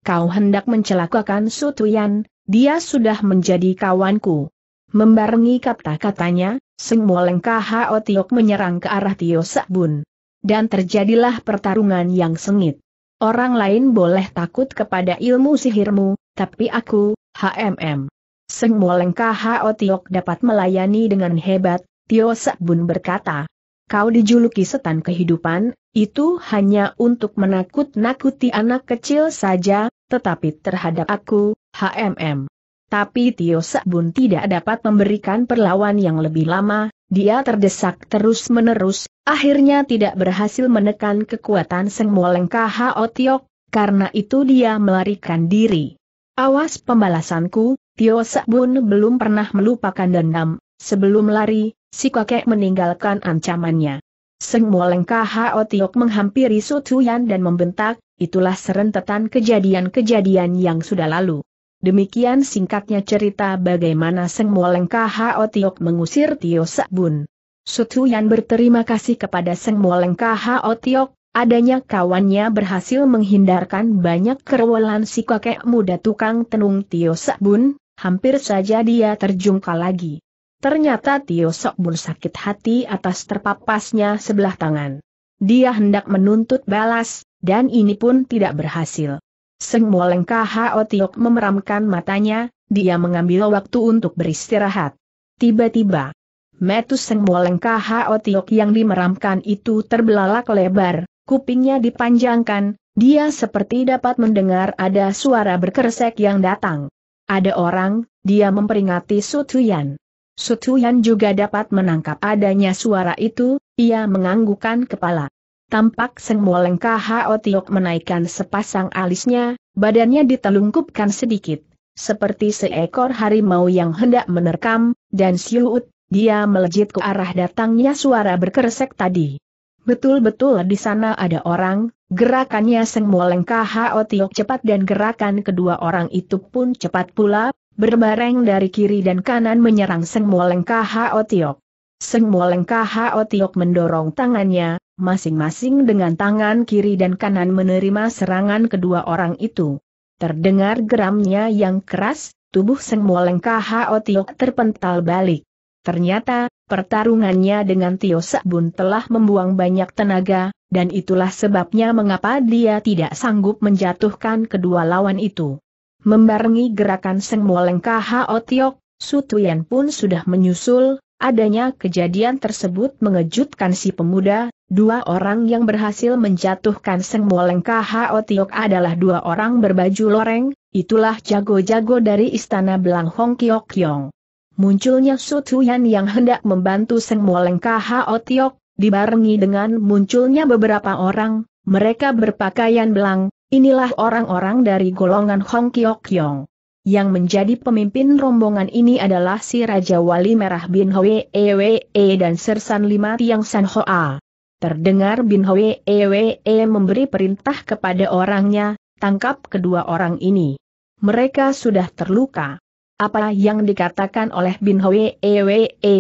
Kau hendak mencelakakan Sutuyan, dia sudah menjadi kawanku. Membarengi kata-katanya, Sengmoleng KHO Tiok menyerang ke arah Tio Sabun. Dan terjadilah pertarungan yang sengit. Orang lain boleh takut kepada ilmu sihirmu, tapi aku, HMM. Seng Moleng KHO Tiok dapat melayani dengan hebat, Tio Bun berkata. Kau dijuluki setan kehidupan, itu hanya untuk menakut-nakuti anak kecil saja, tetapi terhadap aku, HMM. Tapi Tio Bun tidak dapat memberikan perlawan yang lebih lama, dia terdesak terus-menerus, akhirnya tidak berhasil menekan kekuatan Seng Moleng KHO Tiok, karena itu dia melarikan diri. Awas pembalasanku, Tio Sebun belum pernah melupakan dendam, sebelum lari, si kakek meninggalkan ancamannya. Seng Moleng Kho Tiok menghampiri Tuyan dan membentak, itulah serentetan kejadian-kejadian yang sudah lalu. Demikian singkatnya cerita bagaimana Seng Moleng Kho Tiok mengusir Tio Su Tuyan berterima kasih kepada Seng Moleng Kho Tiok, Adanya kawannya berhasil menghindarkan banyak kerewelan si kakek muda tukang tenung Tio Sakbun, hampir saja dia terjungkal lagi. Ternyata Tio Sakbun sakit hati atas terpapasnya sebelah tangan. Dia hendak menuntut balas, dan ini pun tidak berhasil. Seng Moleng Tiok memeramkan matanya, dia mengambil waktu untuk beristirahat. Tiba-tiba, metu Seng Moleng Tiok yang dimeramkan itu terbelalak lebar, kupingnya dipanjangkan, dia seperti dapat mendengar ada suara berkeresek yang datang. Ada orang, dia memperingati Sutuyan. Sutuyan juga dapat menangkap adanya suara itu, ia menganggukkan kepala. Tampak Seng Moleng Tiok menaikkan sepasang alisnya, badannya ditelungkupkan sedikit, seperti seekor harimau yang hendak menerkam, dan siut, dia melejit ke arah datangnya suara berkeresek tadi. Betul-betul di sana ada orang, gerakannya Seng Moleng KHO Tiok cepat dan gerakan kedua orang itu pun cepat pula, berbareng dari kiri dan kanan menyerang Seng Moleng KHO Tiok. Seng Moleng KHO Tiok mendorong tangannya, masing-masing dengan tangan kiri dan kanan menerima serangan kedua orang itu. Terdengar geramnya yang keras, tubuh Seng Moleng KHO Tiok terpental balik. Ternyata, Pertarungannya dengan Tio Sabun telah membuang banyak tenaga, dan itulah sebabnya mengapa dia tidak sanggup menjatuhkan kedua lawan itu. Membarengi gerakan Seng Moleng KHO Tiok, Sutuyan pun sudah menyusul, adanya kejadian tersebut mengejutkan si pemuda, dua orang yang berhasil menjatuhkan Seng Moleng KHO Tiok adalah dua orang berbaju loreng, itulah jago-jago dari Istana Belang Hong Kiok Kiong. Munculnya Sutuyan yang hendak membantu Seng Molengka KHO Tiok, dibarengi dengan munculnya beberapa orang, mereka berpakaian belang, inilah orang-orang dari golongan Hong Kiok Yong. Yang menjadi pemimpin rombongan ini adalah si Raja Wali Merah Bin Hwe Ewe e dan Sersan Lima Tiang San Hoa. Terdengar Bin Hwe Ewe e memberi perintah kepada orangnya, tangkap kedua orang ini. Mereka sudah terluka. Apa yang dikatakan oleh Bin Hwee e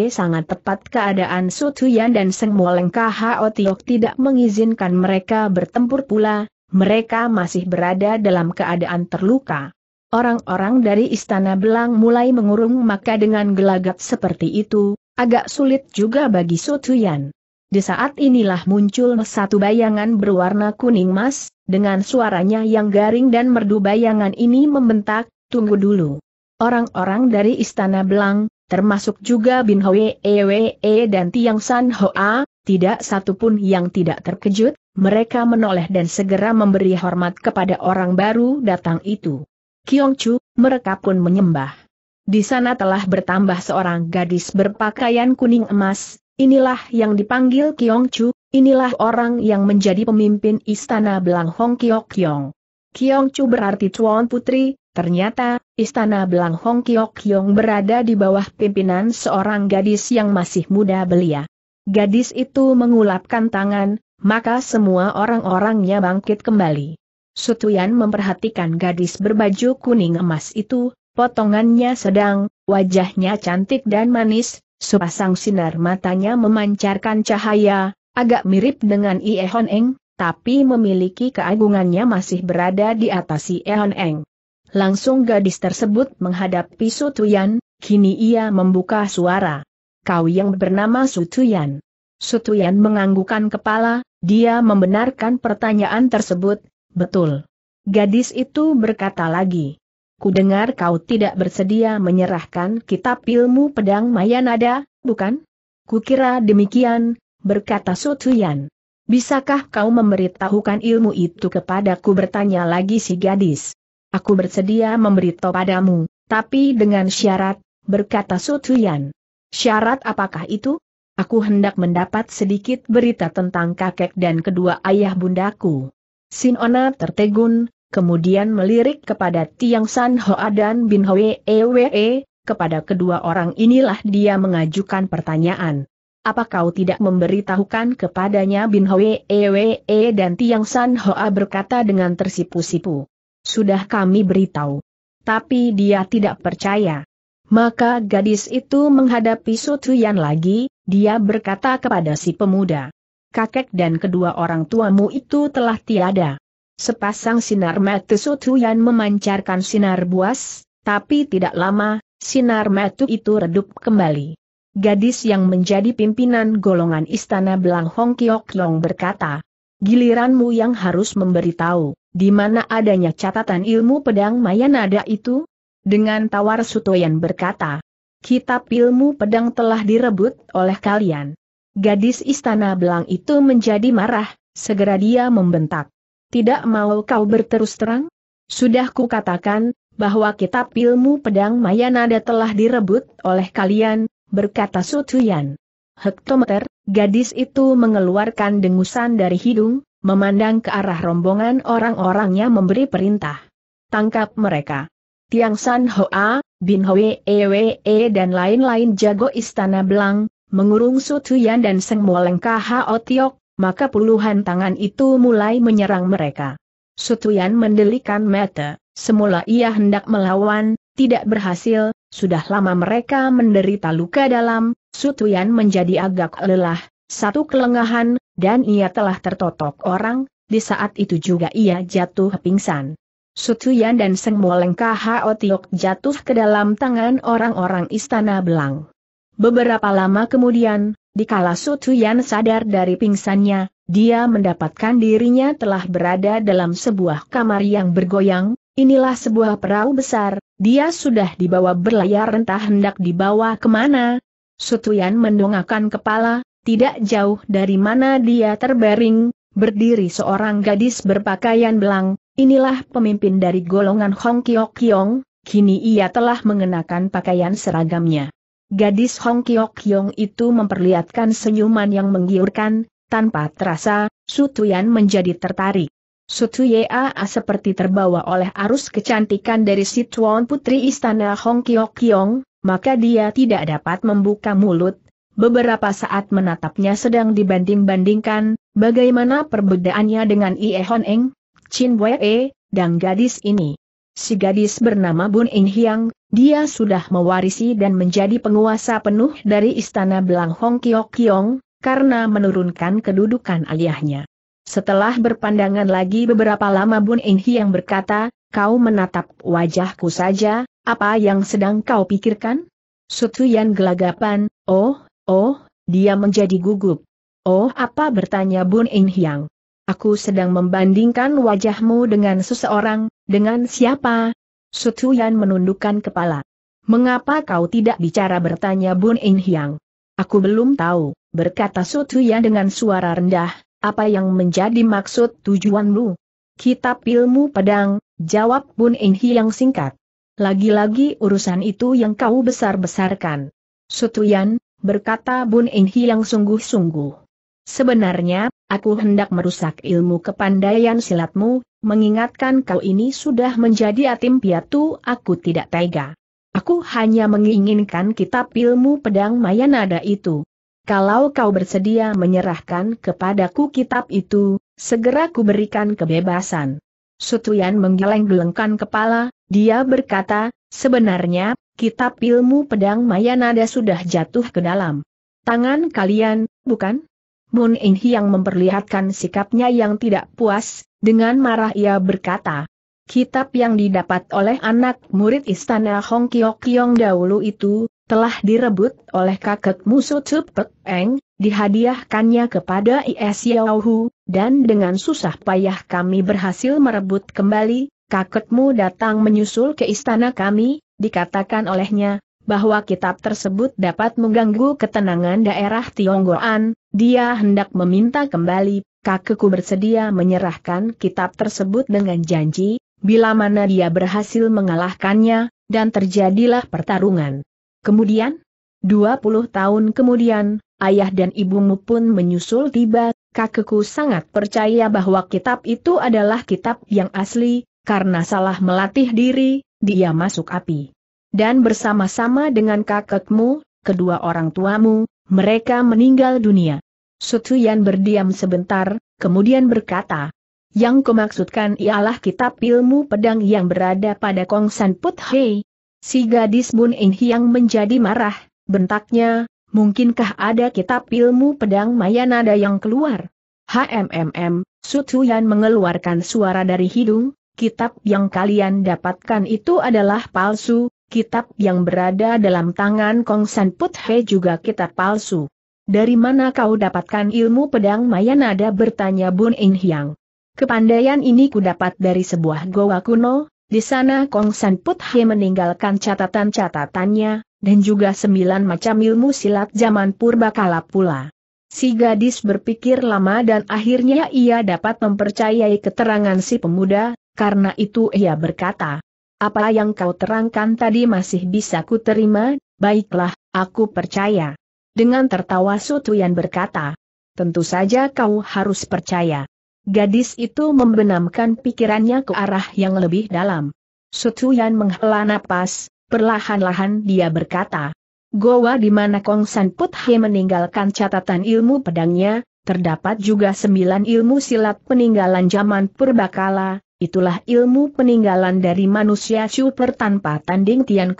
sangat tepat keadaan Sutuyan dan semua Moleng Khao Tiok tidak mengizinkan mereka bertempur pula, mereka masih berada dalam keadaan terluka. Orang-orang dari Istana Belang mulai mengurung maka dengan gelagat seperti itu, agak sulit juga bagi Sutuyan. Di saat inilah muncul satu bayangan berwarna kuning emas dengan suaranya yang garing dan merdu bayangan ini membentak, tunggu dulu. Orang-orang dari Istana Belang, termasuk juga Bin Hwe Ewe e dan Tiang San Hoa, tidak satupun yang tidak terkejut, mereka menoleh dan segera memberi hormat kepada orang baru datang itu. Kiong Chu, mereka pun menyembah. Di sana telah bertambah seorang gadis berpakaian kuning emas, inilah yang dipanggil Kiong Chu, inilah orang yang menjadi pemimpin istana Belang Hong Kiok Kiong. Kiong Chu berarti Tuan Putri, Ternyata, istana Belang Hong Kiok Yong berada di bawah pimpinan seorang gadis yang masih muda belia. Gadis itu mengulapkan tangan, maka semua orang-orangnya bangkit kembali. Sutuyan memperhatikan gadis berbaju kuning emas itu, potongannya sedang, wajahnya cantik dan manis, sepasang sinar matanya memancarkan cahaya, agak mirip dengan Ie Hon Eng, tapi memiliki keagungannya masih berada di atas Ie Hon Eng. Langsung gadis tersebut menghadapi Sutuyan, kini ia membuka suara. Kau yang bernama Sutuyan. Sutuyan menganggukan kepala, dia membenarkan pertanyaan tersebut, betul. Gadis itu berkata lagi. Kudengar kau tidak bersedia menyerahkan kitab ilmu pedang Mayanada, bukan? Kukira demikian, berkata Sutuyan. Bisakah kau memberitahukan ilmu itu kepadaku bertanya lagi si gadis aku bersedia memberitahu padamu, tapi dengan syarat, berkata Sutuyan. Syarat apakah itu? Aku hendak mendapat sedikit berita tentang kakek dan kedua ayah bundaku. Sinona tertegun, kemudian melirik kepada Tiang San Hoa dan Bin Hoe Ewe, kepada kedua orang inilah dia mengajukan pertanyaan. Apa kau tidak memberitahukan kepadanya Bin Hwe Ewe e dan Tiang San Hoa berkata dengan tersipu-sipu. Sudah kami beritahu. Tapi dia tidak percaya. Maka gadis itu menghadapi Sutuyan lagi, dia berkata kepada si pemuda. Kakek dan kedua orang tuamu itu telah tiada. Sepasang sinar mata Sutuyan memancarkan sinar buas, tapi tidak lama, sinar mata itu redup kembali. Gadis yang menjadi pimpinan golongan istana Belang Hong Kiok Long berkata, Giliranmu yang harus memberitahu, di mana adanya catatan ilmu pedang Mayanada itu? Dengan tawar Sutoyan berkata, kitab ilmu pedang telah direbut oleh kalian. Gadis istana belang itu menjadi marah, segera dia membentak. Tidak mau kau berterus terang? Sudah kukatakan, bahwa kitab ilmu pedang Mayanada telah direbut oleh kalian, berkata Sutoyan hektometer, gadis itu mengeluarkan dengusan dari hidung, memandang ke arah rombongan orang-orangnya memberi perintah. Tangkap mereka. Tiang San Hoa, Bin Hwe Ewe e, dan lain-lain jago istana belang, mengurung Sutuyan dan Seng Moleng Hao Tiok, maka puluhan tangan itu mulai menyerang mereka. Sutuyan mendelikan mata, semula ia hendak melawan, tidak berhasil, sudah lama mereka menderita luka dalam, Sutuyan menjadi agak lelah, satu kelengahan, dan ia telah tertotok orang, di saat itu juga ia jatuh pingsan. Sutuyan dan Seng Moleng KHO Tiok jatuh ke dalam tangan orang-orang istana Belang. Beberapa lama kemudian, dikala Sutuyan sadar dari pingsannya, dia mendapatkan dirinya telah berada dalam sebuah kamar yang bergoyang, Inilah sebuah perahu besar, dia sudah dibawa berlayar entah hendak dibawa kemana. Sutuyan mendongakkan kepala, tidak jauh dari mana dia terbaring, berdiri seorang gadis berpakaian belang, inilah pemimpin dari golongan Hong Kiok Kiong, kini ia telah mengenakan pakaian seragamnya. Gadis Hong Kiok Kiong itu memperlihatkan senyuman yang menggiurkan, tanpa terasa, Sutuyan menjadi tertarik. Sutu Yaa seperti terbawa oleh arus kecantikan dari si putri istana Hong Kiok Kiong, maka dia tidak dapat membuka mulut, beberapa saat menatapnya sedang dibanding-bandingkan, bagaimana perbedaannya dengan Ie Hon Eng, Chin Wee, dan gadis ini. Si gadis bernama Bun In Hiang, dia sudah mewarisi dan menjadi penguasa penuh dari istana Belang Hong Kiok Kiong, karena menurunkan kedudukan ayahnya. Setelah berpandangan lagi beberapa lama Bun Eng yang berkata, kau menatap wajahku saja, apa yang sedang kau pikirkan? Sutuyan gelagapan, oh, oh, dia menjadi gugup. Oh apa bertanya Bun Eng Hiang. Aku sedang membandingkan wajahmu dengan seseorang, dengan siapa? Sutuyan menundukkan kepala. Mengapa kau tidak bicara bertanya Bun Eng Hiang? Aku belum tahu, berkata Sutuyan dengan suara rendah, apa yang menjadi maksud tujuanmu? Kitab ilmu pedang, jawab Bun Enhi yang singkat. Lagi-lagi urusan itu yang kau besar-besarkan. Sutuyan, berkata Bun Enhi yang sungguh-sungguh. Sebenarnya, aku hendak merusak ilmu kepandaian silatmu, mengingatkan kau ini sudah menjadi atim piatu aku tidak tega. Aku hanya menginginkan kitab ilmu pedang Mayanada itu. Kalau kau bersedia menyerahkan kepadaku kitab itu, segera kuberikan kebebasan. Sutuyan menggeleng-gelengkan kepala, dia berkata, sebenarnya, kitab ilmu pedang Mayanada sudah jatuh ke dalam tangan kalian, bukan? Moon In yang memperlihatkan sikapnya yang tidak puas, dengan marah ia berkata, Kitab yang didapat oleh anak murid istana Hong Kiok Kiong dahulu itu, telah direbut oleh kakek musuh Cepet Eng, dihadiahkannya kepada Is Yauhu, dan dengan susah payah kami berhasil merebut kembali, kakekmu datang menyusul ke istana kami, dikatakan olehnya, bahwa kitab tersebut dapat mengganggu ketenangan daerah Tionggoan, dia hendak meminta kembali, kakekku bersedia menyerahkan kitab tersebut dengan janji, bila mana dia berhasil mengalahkannya, dan terjadilah pertarungan. Kemudian, 20 tahun kemudian, ayah dan ibumu pun menyusul tiba, kakekku sangat percaya bahwa kitab itu adalah kitab yang asli, karena salah melatih diri, dia masuk api. Dan bersama-sama dengan kakekmu, kedua orang tuamu, mereka meninggal dunia. Sutuyan berdiam sebentar, kemudian berkata, yang kumaksudkan ialah kitab ilmu pedang yang berada pada Kong San Put Hei, Si gadis Bun In Hiang menjadi marah, bentaknya, mungkinkah ada kitab ilmu pedang Mayanada yang keluar? HMMM, Sutuyan mengeluarkan suara dari hidung, kitab yang kalian dapatkan itu adalah palsu, kitab yang berada dalam tangan Kong San Put He juga kitab palsu. Dari mana kau dapatkan ilmu pedang Mayanada bertanya Bun In Hiang. Kepandaian ini kudapat dari sebuah goa kuno, di sana Kong San Put meninggalkan catatan-catatannya, dan juga sembilan macam ilmu silat zaman purbakala pula. Si gadis berpikir lama dan akhirnya ia dapat mempercayai keterangan si pemuda, karena itu ia berkata, apa yang kau terangkan tadi masih bisa ku terima, baiklah, aku percaya. Dengan tertawa Sutuyan berkata, tentu saja kau harus percaya. Gadis itu membenamkan pikirannya ke arah yang lebih dalam. Sutuyan menghela napas, perlahan-lahan dia berkata. Goa di mana Kong San Puthe meninggalkan catatan ilmu pedangnya, terdapat juga sembilan ilmu silat peninggalan zaman purbakala, Itulah ilmu peninggalan dari manusia super tanpa tanding Tian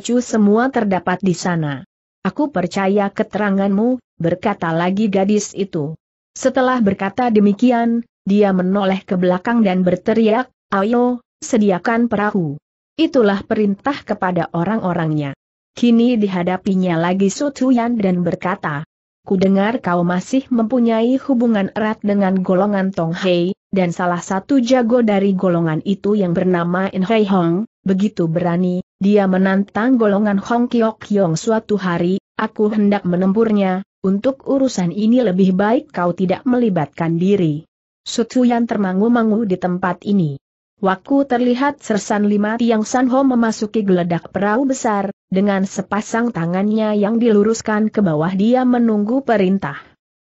Chu semua terdapat di sana. Aku percaya keteranganmu, berkata lagi gadis itu. Setelah berkata demikian, dia menoleh ke belakang dan berteriak, Ayo, sediakan perahu. Itulah perintah kepada orang-orangnya. Kini dihadapinya lagi Sutuyan dan berkata, Ku dengar kau masih mempunyai hubungan erat dengan golongan Tonghei, dan salah satu jago dari golongan itu yang bernama In Hei Hong, begitu berani, dia menantang golongan Hong Kiok Yong suatu hari, aku hendak menempurnya, untuk urusan ini lebih baik kau tidak melibatkan diri. Sutu yang termangu-mangu di tempat ini. Waktu terlihat sersan lima tiang Sanho memasuki geledak perahu besar, dengan sepasang tangannya yang diluruskan ke bawah dia menunggu perintah.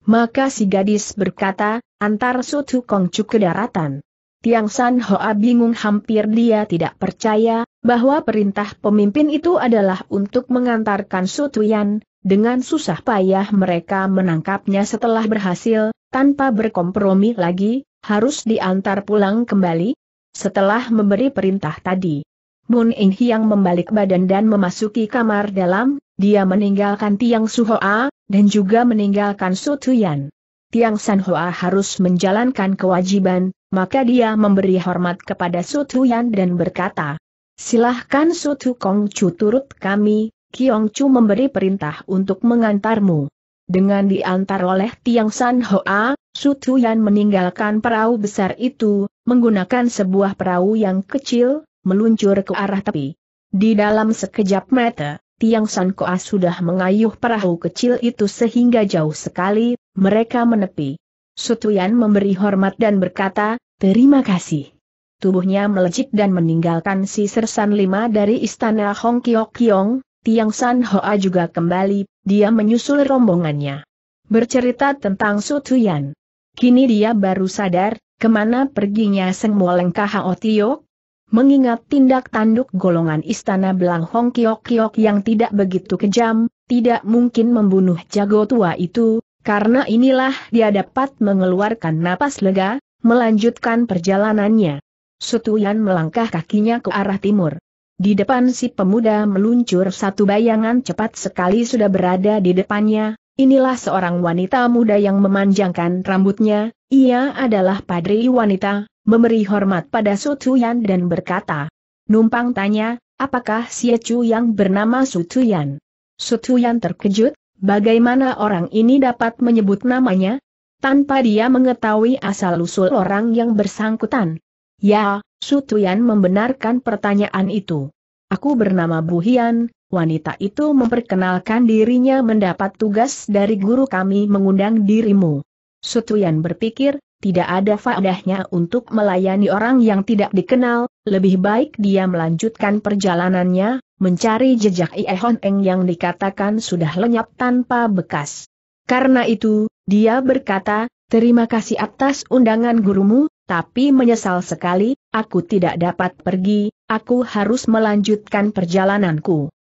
Maka si gadis berkata, antar Sutu Kongcu ke daratan. Tiang San Hoa bingung hampir dia tidak percaya, bahwa perintah pemimpin itu adalah untuk mengantarkan Sutuyan, dengan susah payah mereka menangkapnya setelah berhasil, tanpa berkompromi lagi, harus diantar pulang kembali, setelah memberi perintah tadi. Moon In Hyang membalik badan dan memasuki kamar dalam, dia meninggalkan Tiang Su Hoa dan juga meninggalkan Sutuyan. Tiang San Hoa harus menjalankan kewajiban, maka dia memberi hormat kepada Sutuyan dan berkata, Silahkan Sutu Chu turut kami, Kiong Chu memberi perintah untuk mengantarmu. Dengan diantar oleh Tiang San Hoa, Sutuyan meninggalkan perahu besar itu, menggunakan sebuah perahu yang kecil, meluncur ke arah tepi. Di dalam sekejap mata, Tiang San Koa sudah mengayuh perahu kecil itu sehingga jauh sekali, mereka menepi. Sutuyan memberi hormat dan berkata, terima kasih. Tubuhnya melejit dan meninggalkan si Sersan Lima dari istana Hong Kiok Kiong, Tiang San Hoa juga kembali, dia menyusul rombongannya. Bercerita tentang Sutuyan. Kini dia baru sadar, kemana perginya Seng Moleng Kaha Otiok? Mengingat tindak tanduk golongan istana Belang Hong Kiok Kiok yang tidak begitu kejam, tidak mungkin membunuh jago tua itu, karena inilah dia dapat mengeluarkan napas lega, melanjutkan perjalanannya. Sutuyan melangkah kakinya ke arah timur. Di depan si pemuda meluncur satu bayangan cepat sekali sudah berada di depannya, inilah seorang wanita muda yang memanjangkan rambutnya, ia adalah padri wanita, memberi hormat pada Sutuyan dan berkata, Numpang tanya, apakah si Chu yang bernama Sutuyan? Sutuyan terkejut, Bagaimana orang ini dapat menyebut namanya? Tanpa dia mengetahui asal-usul orang yang bersangkutan. Ya, Sutuyan membenarkan pertanyaan itu. Aku bernama Bu Hian, wanita itu memperkenalkan dirinya mendapat tugas dari guru kami mengundang dirimu. Sutuyan berpikir, tidak ada faedahnya untuk melayani orang yang tidak dikenal, lebih baik dia melanjutkan perjalanannya, mencari jejak iehon Eng yang dikatakan sudah lenyap tanpa bekas. Karena itu, dia berkata, terima kasih atas undangan gurumu, tapi menyesal sekali, aku tidak dapat pergi, aku harus melanjutkan perjalananku.